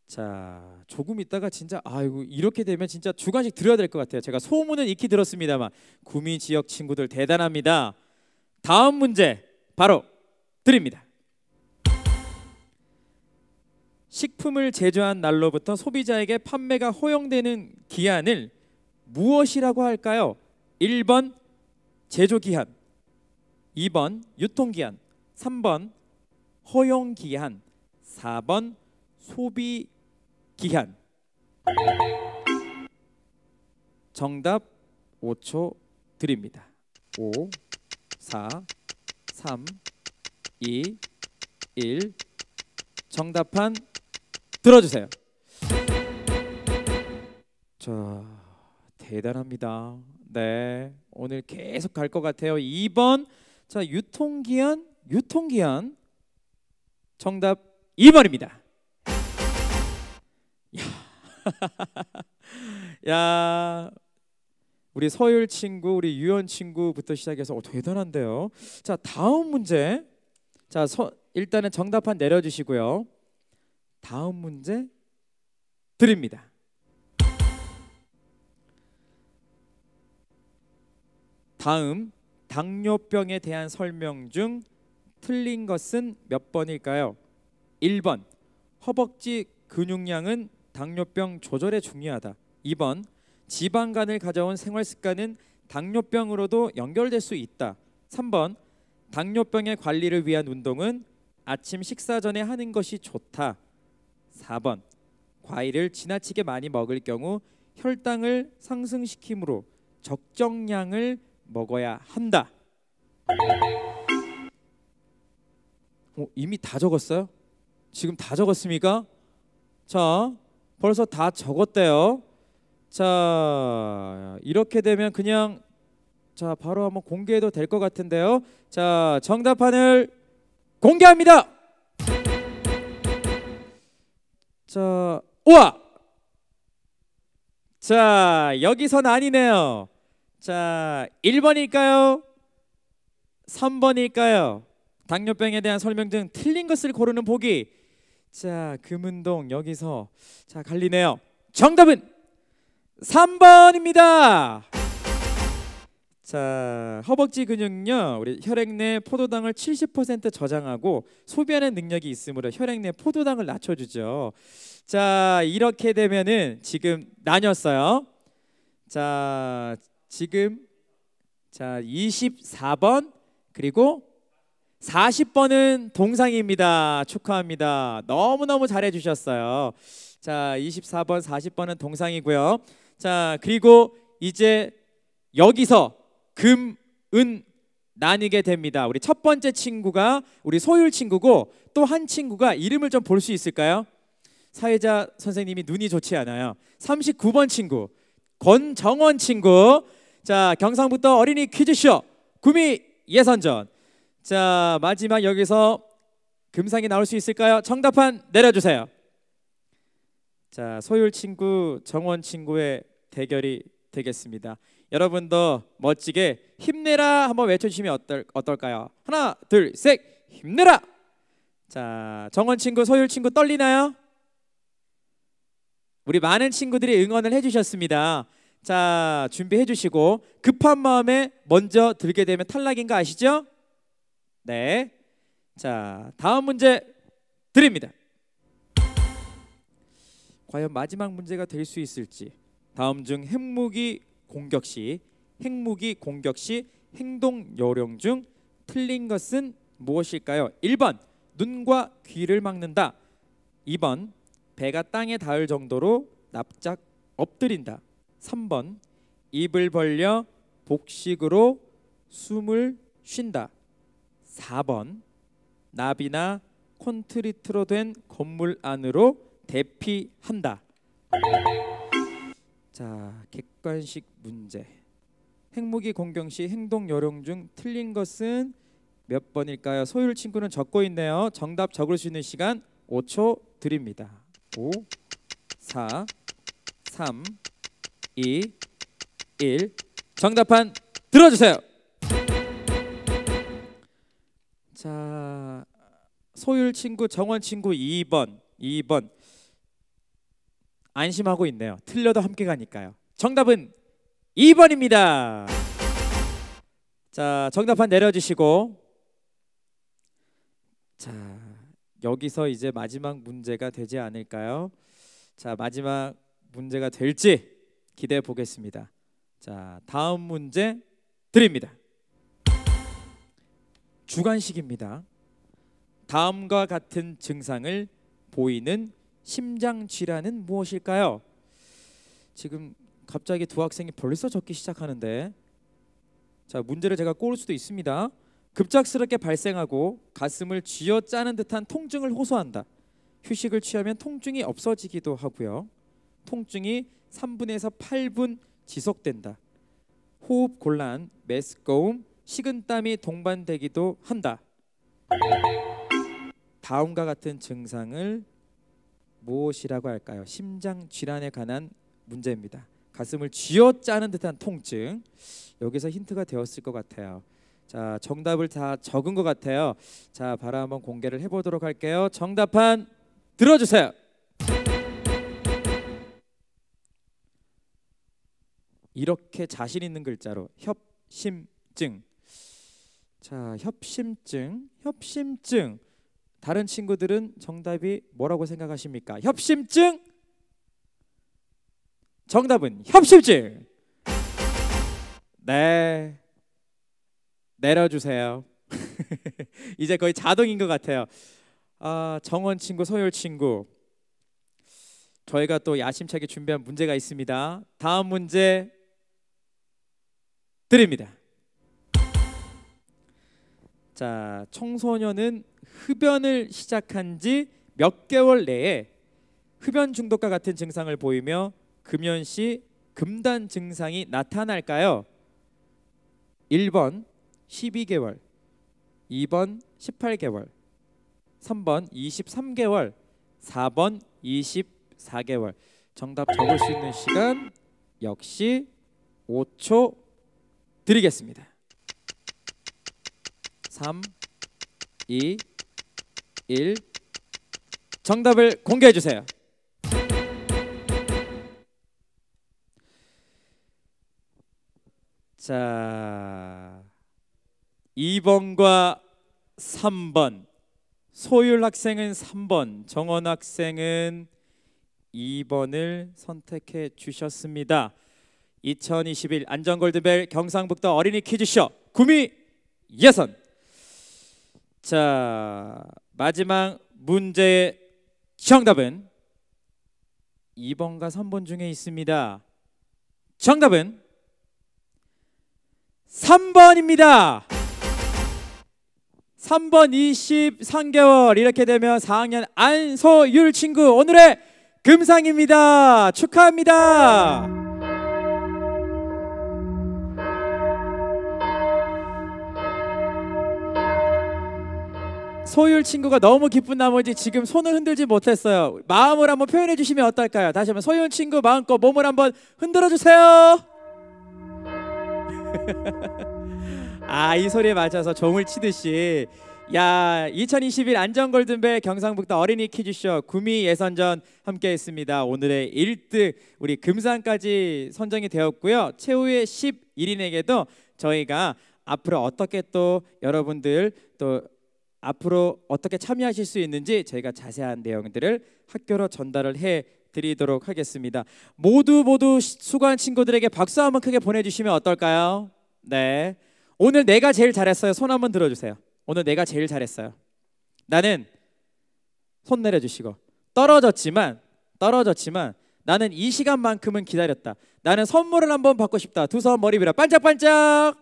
자, 조금 있다가 진짜 아이고 이렇게 되면 진짜 주관식 들어야 될 것 같아요. 제가 소문은 익히 들었습니다만 구미 지역 친구들 대단합니다. 다음 문제 바로 드립니다. 식품을 제조한 날로부터 소비자에게 판매가 허용되는 기한을 무엇이라고 할까요? 1번 제조 기한, 2번 유통 기한, 3번 허용 기한, 4번 소비 기한. 정답 5초 드립니다. 5 4 3 2, 1 정답판 들어주세요. 자, 대단합니다. 네, 오늘 계속 갈 것 같아요. 2번 자 유통기한 유통기한 정답 2번입니다. 야, 야 우리 서율 친구, 우리 유연 친구부터 시작해서 어, 대단한데요. 자 다음 문제 자, 서, 일단은 정답판 내려주시고요. 다음 문제 드립니다. 다음 당뇨병에 대한 설명 중 틀린 것은 몇 번일까요? 1번 허벅지 근육량은 당뇨병 조절에 중요하다. 2번 지방간을 가져온 생활 습관은 당뇨병으로도 연결될 수 있다. 3번 당뇨병의 관리를 위한 운동은 아침 식사 전에 하는 것이 좋다. 4번. 과일을 지나치게 많이 먹을 경우 혈당을 상승시키므로 적정량을 먹어야 한다. 어, 이미 다 적었어요? 지금 다 적었습니까? 자, 벌써 다 적었대요. 자, 이렇게 되면 그냥 자, 바로 한번 공개해도 될 것 같은데요. 자, 정답판을 공개합니다. 자, 우와! 자, 여기선 아니네요. 자, 1번일까요? 3번일까요? 당뇨병에 대한 설명 등 틀린 것을 고르는 보기. 자, 금은동 여기서 자, 갈리네요. 정답은 3번입니다. 자 허벅지 근육은요 우리 혈액 내 포도당을 70% 저장하고 소변의 능력이 있으므로 혈액 내 포도당을 낮춰주죠. 자 이렇게 되면은 지금 나뉘었어요. 자 지금 자 24번 그리고 40번은 동상입니다. 축하합니다. 너무너무 잘해 주셨어요. 자 24번 40번은 동상이고요. 자 그리고 이제 여기서 금, 은 나뉘게 됩니다. 우리 첫 번째 친구가 우리 소율 친구고 또 한 친구가 이름을 좀 볼 수 있을까요? 사회자 선생님이 눈이 좋지 않아요. 39번 친구 권정원 친구. 자 경상부터 어린이 퀴즈쇼 구미 예선전. 자 마지막 여기서 금상이 나올 수 있을까요? 정답판 내려주세요. 자 소율 친구 정원 친구의 대결이 되겠습니다. 여러분도 멋지게 힘내라 한번 외쳐주시면 어떨, 어떨까요? 하나 둘셋 힘내라 자 정원 친구 소율 친구 떨리나요? 우리 많은 친구들이 응원을 해주셨습니다 자 준비해 주시고 급한 마음에 먼저 들게 되면 탈락인 거 아시죠? 네. 자 다음 문제 드립니다. 과연 마지막 문제가 될 수 있을지 다음 중 핵무기 공격 시, 핵무기 공격 시 행동 요령 중 틀린 것은 무엇일까요? 1번 눈과 귀를 막는다. 2번 배가 땅에 닿을 정도로 납작 엎드린다. 3번 입을 벌려 복식으로 숨을 쉰다. 4번 나비나 콘크리트로 된 건물 안으로 대피한다. 자, 객관식 문제. 핵무기 공격 시 행동 요령 중 틀린 것은 몇 번일까요? 소율 친구는 적고 있네요. 정답 적을 수 있는 시간 5초 드립니다. 5 4 3 2 1 정답판 들어 주세요. 자, 소율 친구 정원 친구 2번. 2번. 안심하고 있네요. 틀려도 함께 가니까요. 정답은 2번입니다. 자, 정답판 내려주시고 자, 여기서 이제 마지막 문제가 되지 않을까요? 자, 마지막 문제가 될지 기대해 보겠습니다. 자, 다음 문제 드립니다. 주관식입니다. 다음과 같은 증상을 보이는 심장 질환은 무엇일까요? 지금 갑자기 두 학생이 벌써 적기 시작하는데 자 문제를 제가 꼬을 수도 있습니다. 급작스럽게 발생하고 가슴을 쥐어 짜는 듯한 통증을 호소한다. 휴식을 취하면 통증이 없어지기도 하고요. 통증이 3분에서 8분 지속된다. 호흡 곤란, 메스꺼움, 식은땀이 동반되기도 한다. 다음과 같은 증상을 무엇이라고 할까요? 심장 질환에 관한 문제입니다. 가슴을 쥐어짜는 듯한 통증. 여기서 힌트가 되었을 것 같아요. 자, 정답을 다 적은 것 같아요. 자, 바로 한번 공개를 해보도록 할게요. 정답판 들어주세요. '이렇게 자신 있는 글자로 협심증' 자, 협심증, 협심증. 다른 친구들은 정답이 뭐라고 생각하십니까? 협심증. 정답은 협심증. 네. 내려주세요. 이제 거의 자동인 것 같아요. 아, 정원 친구, 서율 친구. 저희가 또 야심차게 준비한 문제가 있습니다. 다음 문제 드립니다. 자, 청소년은 흡연을 시작한 지 몇 개월 내에 흡연 중독과 같은 증상을 보이며 금연 시 금단 증상이 나타날까요? 1번 12개월, 2번 18개월, 3번 23개월, 4번 24개월. 정답 적을 수 있는 시간 역시 5초 드리겠습니다. 3 2 1 정답을 공개해 주세요. 자, 2번과 3번. 소율 학생은 3번, 정원 학생은 2번을 선택해 주셨습니다. 2021 안전골드벨 경상북도 어린이 퀴즈쇼 구미 예선. 자, 마지막 문제의 정답은 2번과 3번 중에 있습니다. 정답은 3번입니다. 3번 23개월 이렇게 되면 4학년 안소율 친구 오늘의 금상입니다. 축하합니다. 소율 친구가 너무 기쁜 나머지 지금 손을 흔들지 못했어요. 마음을 한번 표현해 주시면 어떨까요? 다시 한번 소율 친구 마음껏 몸을 한번 흔들어 주세요. 아, 이 소리에 맞춰서 종을 치듯이 야, 2021 안전 골든벨 경상북도 어린이 퀴즈쇼 구미 예선전 함께 했습니다. 오늘의 1등 우리 금상까지 선정이 되었고요. 최후의 11인에게도 저희가 앞으로 어떻게 또 여러분들 또 앞으로 어떻게 참여하실 수 있는지 저희가 자세한 내용들을 학교로 전달을 해 드리도록 하겠습니다. 모두 모두 수고한 친구들에게 박수 한번 크게 보내주시면 어떨까요? 네. 오늘 내가 제일 잘했어요. 손 한번 들어주세요. 오늘 내가 제일 잘했어요. 나는 손 내려주시고 떨어졌지만 떨어졌지만 나는 이 시간만큼은 기다렸다. 나는 선물을 한번 받고 싶다. 두 손 머리 위로 반짝반짝.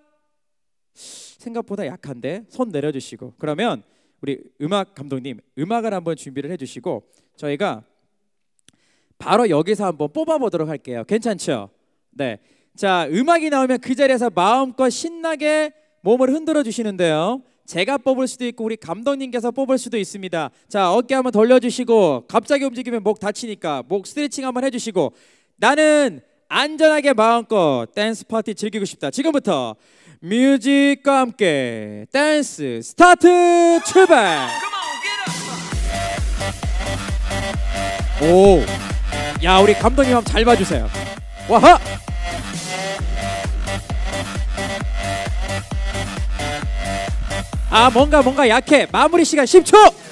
생각보다 약한데 손 내려주시고 그러면 우리 음악 감독님 음악을 한번 준비를 해주시고 저희가 바로 여기서 한번 뽑아보도록 할게요. 괜찮죠? 네. 자 음악이 나오면 그 자리에서 마음껏 신나게 몸을 흔들어 주시는데요. 제가 뽑을 수도 있고 우리 감독님께서 뽑을 수도 있습니다. 자 어깨 한번 돌려주시고 갑자기 움직이면 목 다치니까 목 스트레칭 한번 해주시고 나는 안전하게 마음껏 댄스 파티 즐기고 싶다. 지금부터 뮤직과 함께 댄스 스타트 출발. 오, 야 우리 감독님 한번 잘 봐주세요. 와하. 아 뭔가 뭔가 약해. 마무리 시간 10초.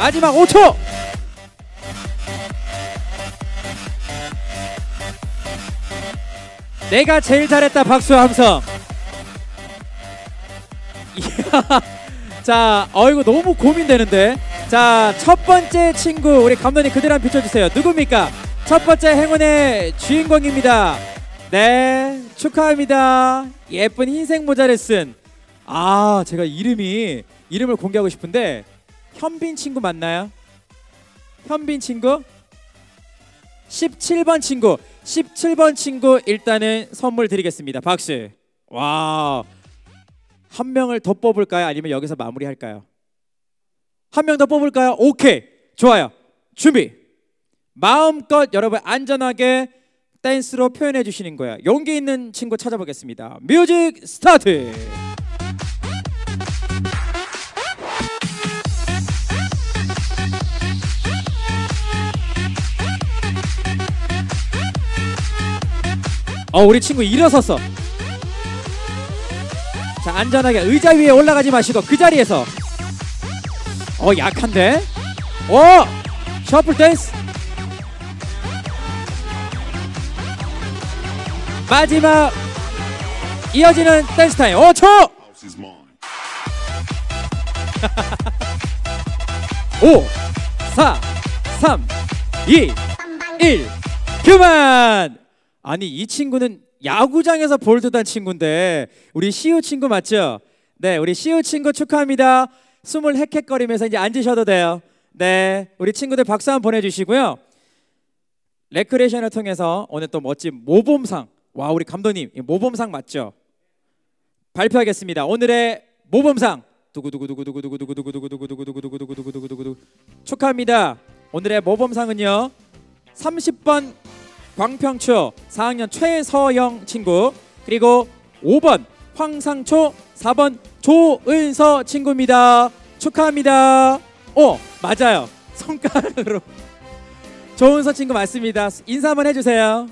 마지막 5초 내가 제일 잘했다 박수 함성 자 어이구 너무 고민되는데 자첫 번째 친구 우리 감독님 그대로 한 비춰주세요 누굽니까 첫 번째 행운의 주인공입니다 네 축하합니다 예쁜 흰색 모자를 쓴아 제가 이름이 이름을 공개하고 싶은데 현빈 친구 맞나요? 현빈 친구? 17번 친구 17번 친구 일단은 선물 드리겠습니다 박수 와한 명을 더 뽑을까요? 아니면 여기서 마무리할까요? 한 명 더 뽑을까요? 오케이 좋아요 준비 마음껏 여러분 안전하게 댄스로 표현해 주시는 거예요 용기 있는 친구 찾아보겠습니다 뮤직 스타트 어 우리 친구 일어섰어 자 안전하게 의자 위에 올라가지 마시고 그 자리에서 어 약한데 오 어, 셔플 댄스 마지막 이어지는 댄스 타임 5초 5 4 3 2 1 그만 아니 이 친구는 야구장에서 볼드 단 친구인데 우리 시우 친구 맞죠? 네, 우리 시우 친구 축하합니다. 숨을 헥헥거리면서 이제 앉으셔도 돼요. 네, 우리 친구들 박수 한번 보내주시고요. 레크레이션을 통해서 오늘 또 멋진 모범상 와 우리 감독님 모범상 맞죠? 발표하겠습니다. 오늘의 모범상 두구두구두구두구두구두구두구두구두구두구두구두구두구두구 축하합니다. 오늘의 모범상은요. 30번 광평초 4학년 최서영 친구 그리고 5번 황상초 4번 조은서 친구입니다. 축하합니다. 오 어, 맞아요. 손가락으로 조은서 친구 맞습니다. 인사 한번 해주세요.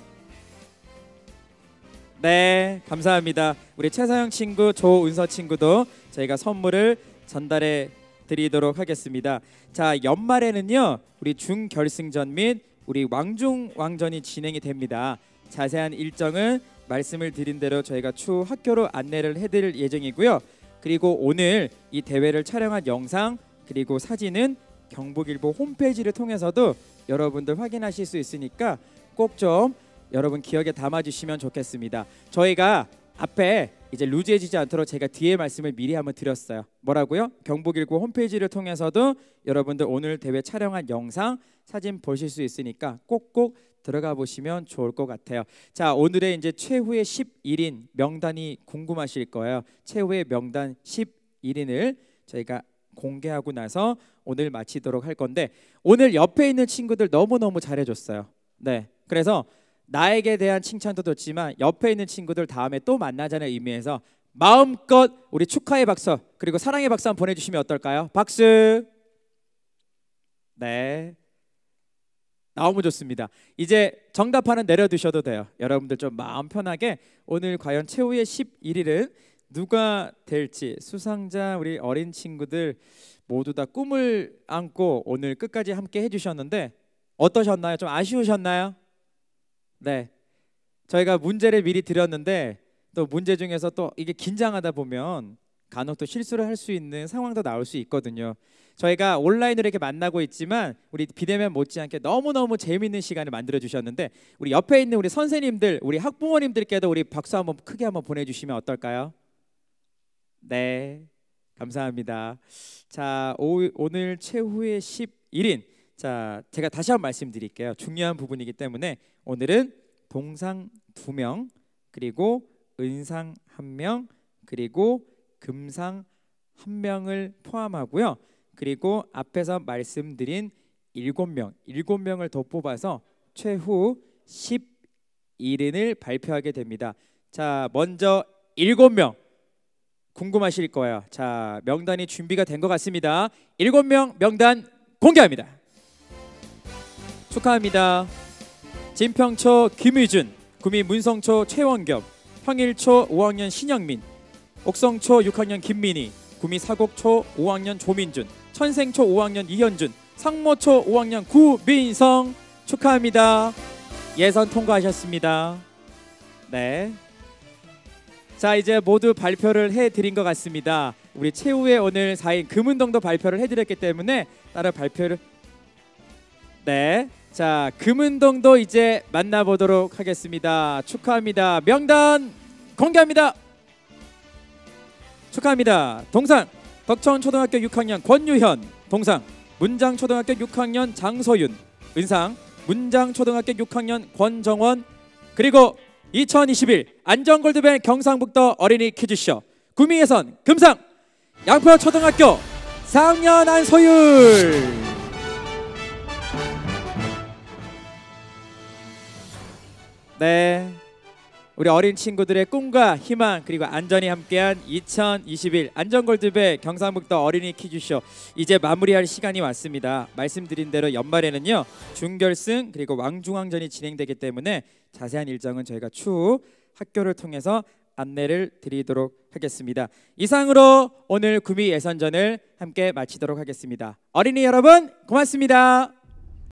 네 감사합니다. 우리 최서영 친구 조은서 친구도 저희가 선물을 전달해 드리도록 하겠습니다. 자 연말에는요 우리 중결승전및 우리 왕중 왕전이 진행이 됩니다. 자세한 일정은 말씀을 드린 대로 저희가 추후 학교로 안내를 해드릴 예정이고요. 그리고 오늘 이 대회를 촬영한 영상 그리고 사진은 경북일보 홈페이지를 통해서도 여러분들 확인하실 수 있으니까 꼭 좀 여러분 기억에 담아주시면 좋겠습니다. 저희가 앞에 이제 루즈해지지 않도록 제가 뒤에 말씀을 미리 한번 드렸어요. 뭐라고요? 경북일고 홈페이지를 통해서도 여러분들 오늘 대회 촬영한 영상 사진 보실 수 있으니까 꼭꼭 들어가 보시면 좋을 것 같아요. 자, 오늘의 이제 최후의 11인 명단이 궁금하실 거예요. 최후의 명단 11인을 저희가 공개하고 나서 오늘 마치도록 할 건데 오늘 옆에 있는 친구들 너무너무 잘해 줬어요. 네. 그래서 나에게 대한 칭찬도 좋지만 옆에 있는 친구들 다음에 또 만나자는 의미에서 마음껏 우리 축하의 박수 그리고 사랑의 박수 한번 보내주시면 어떨까요? 박수. 네. 너무 좋습니다. 이제 정답하는 내려두셔도 돼요. 여러분들 좀 마음 편하게 오늘 과연 최후의 11일은 누가 될지 수상자 우리 어린 친구들 모두 다 꿈을 안고 오늘 끝까지 함께 해주셨는데 어떠셨나요? 좀 아쉬우셨나요? 네. 저희가 문제를 미리 드렸는데 또 문제 중에서 또 이게 긴장하다 보면 간혹 또 실수를 할 수 있는 상황도 나올 수 있거든요. 저희가 온라인으로 이렇게 만나고 있지만 우리 비대면 못지않게 너무너무 재미있는 시간을 만들어 주셨는데 우리 옆에 있는 우리 선생님들, 우리 학부모님들께도 우리 박수 한번 크게 한번 보내 주시면 어떨까요? 네. 감사합니다. 자, 오, 늘 최후의 11인 자, 제가 다시 한번 말씀드릴게요. 중요한 부분이기 때문에 오늘은 동상 두 명, 그리고 은상 한 명, 그리고 금상 한 명을 포함하고요. 그리고 앞에서 말씀드린 일곱 명, 일곱 명을 더 뽑아서 최후 11인을 발표하게 됩니다. 자, 먼저 일곱 명 궁금하실 거예요. 자, 명단이 준비가 된 것 같습니다. 일곱 명 명단 공개합니다. 축하합니다. 진평초 김의준, 구미 문성초 최원겸, 평일초 5학년 신영민, 옥성초 6학년 김민희, 구미 사곡초 5학년 조민준, 천생초 5학년 이현준, 상모초 5학년 구민성 축하합니다. 예선 통과하셨습니다. 네. 자 이제 모두 발표를 해드린 것 같습니다. 우리 최후의 오늘 4인 금은동도 발표를 해드렸기 때문에 따로 발표를 네자 금은동도 이제 만나보도록 하겠습니다. 축하합니다. 명단 공개합니다. 축하합니다. 동상 덕천 초등학교 6학년 권유현 동상 문장 초등학교 6학년 장소윤 은상 문장 초등학교 6학년 권정원 그리고 2021 안전골드벨 경상북도 어린이 퀴즈쇼 구미에선 금상 양포 초등학교 4학년 안소율 네. 우리 어린 친구들의 꿈과 희망 그리고 안전이 함께한 2021 안전골드배 경상북도 어린이 퀴즈쇼 이제 마무리할 시간이 왔습니다. 말씀드린 대로 연말에는요 준결승 그리고 왕중왕전이 진행되기 때문에 자세한 일정은 저희가 추후 학교를 통해서 안내를 드리도록 하겠습니다. 이상으로 오늘 구미 예선전을 함께 마치도록 하겠습니다. 어린이 여러분 고맙습니다.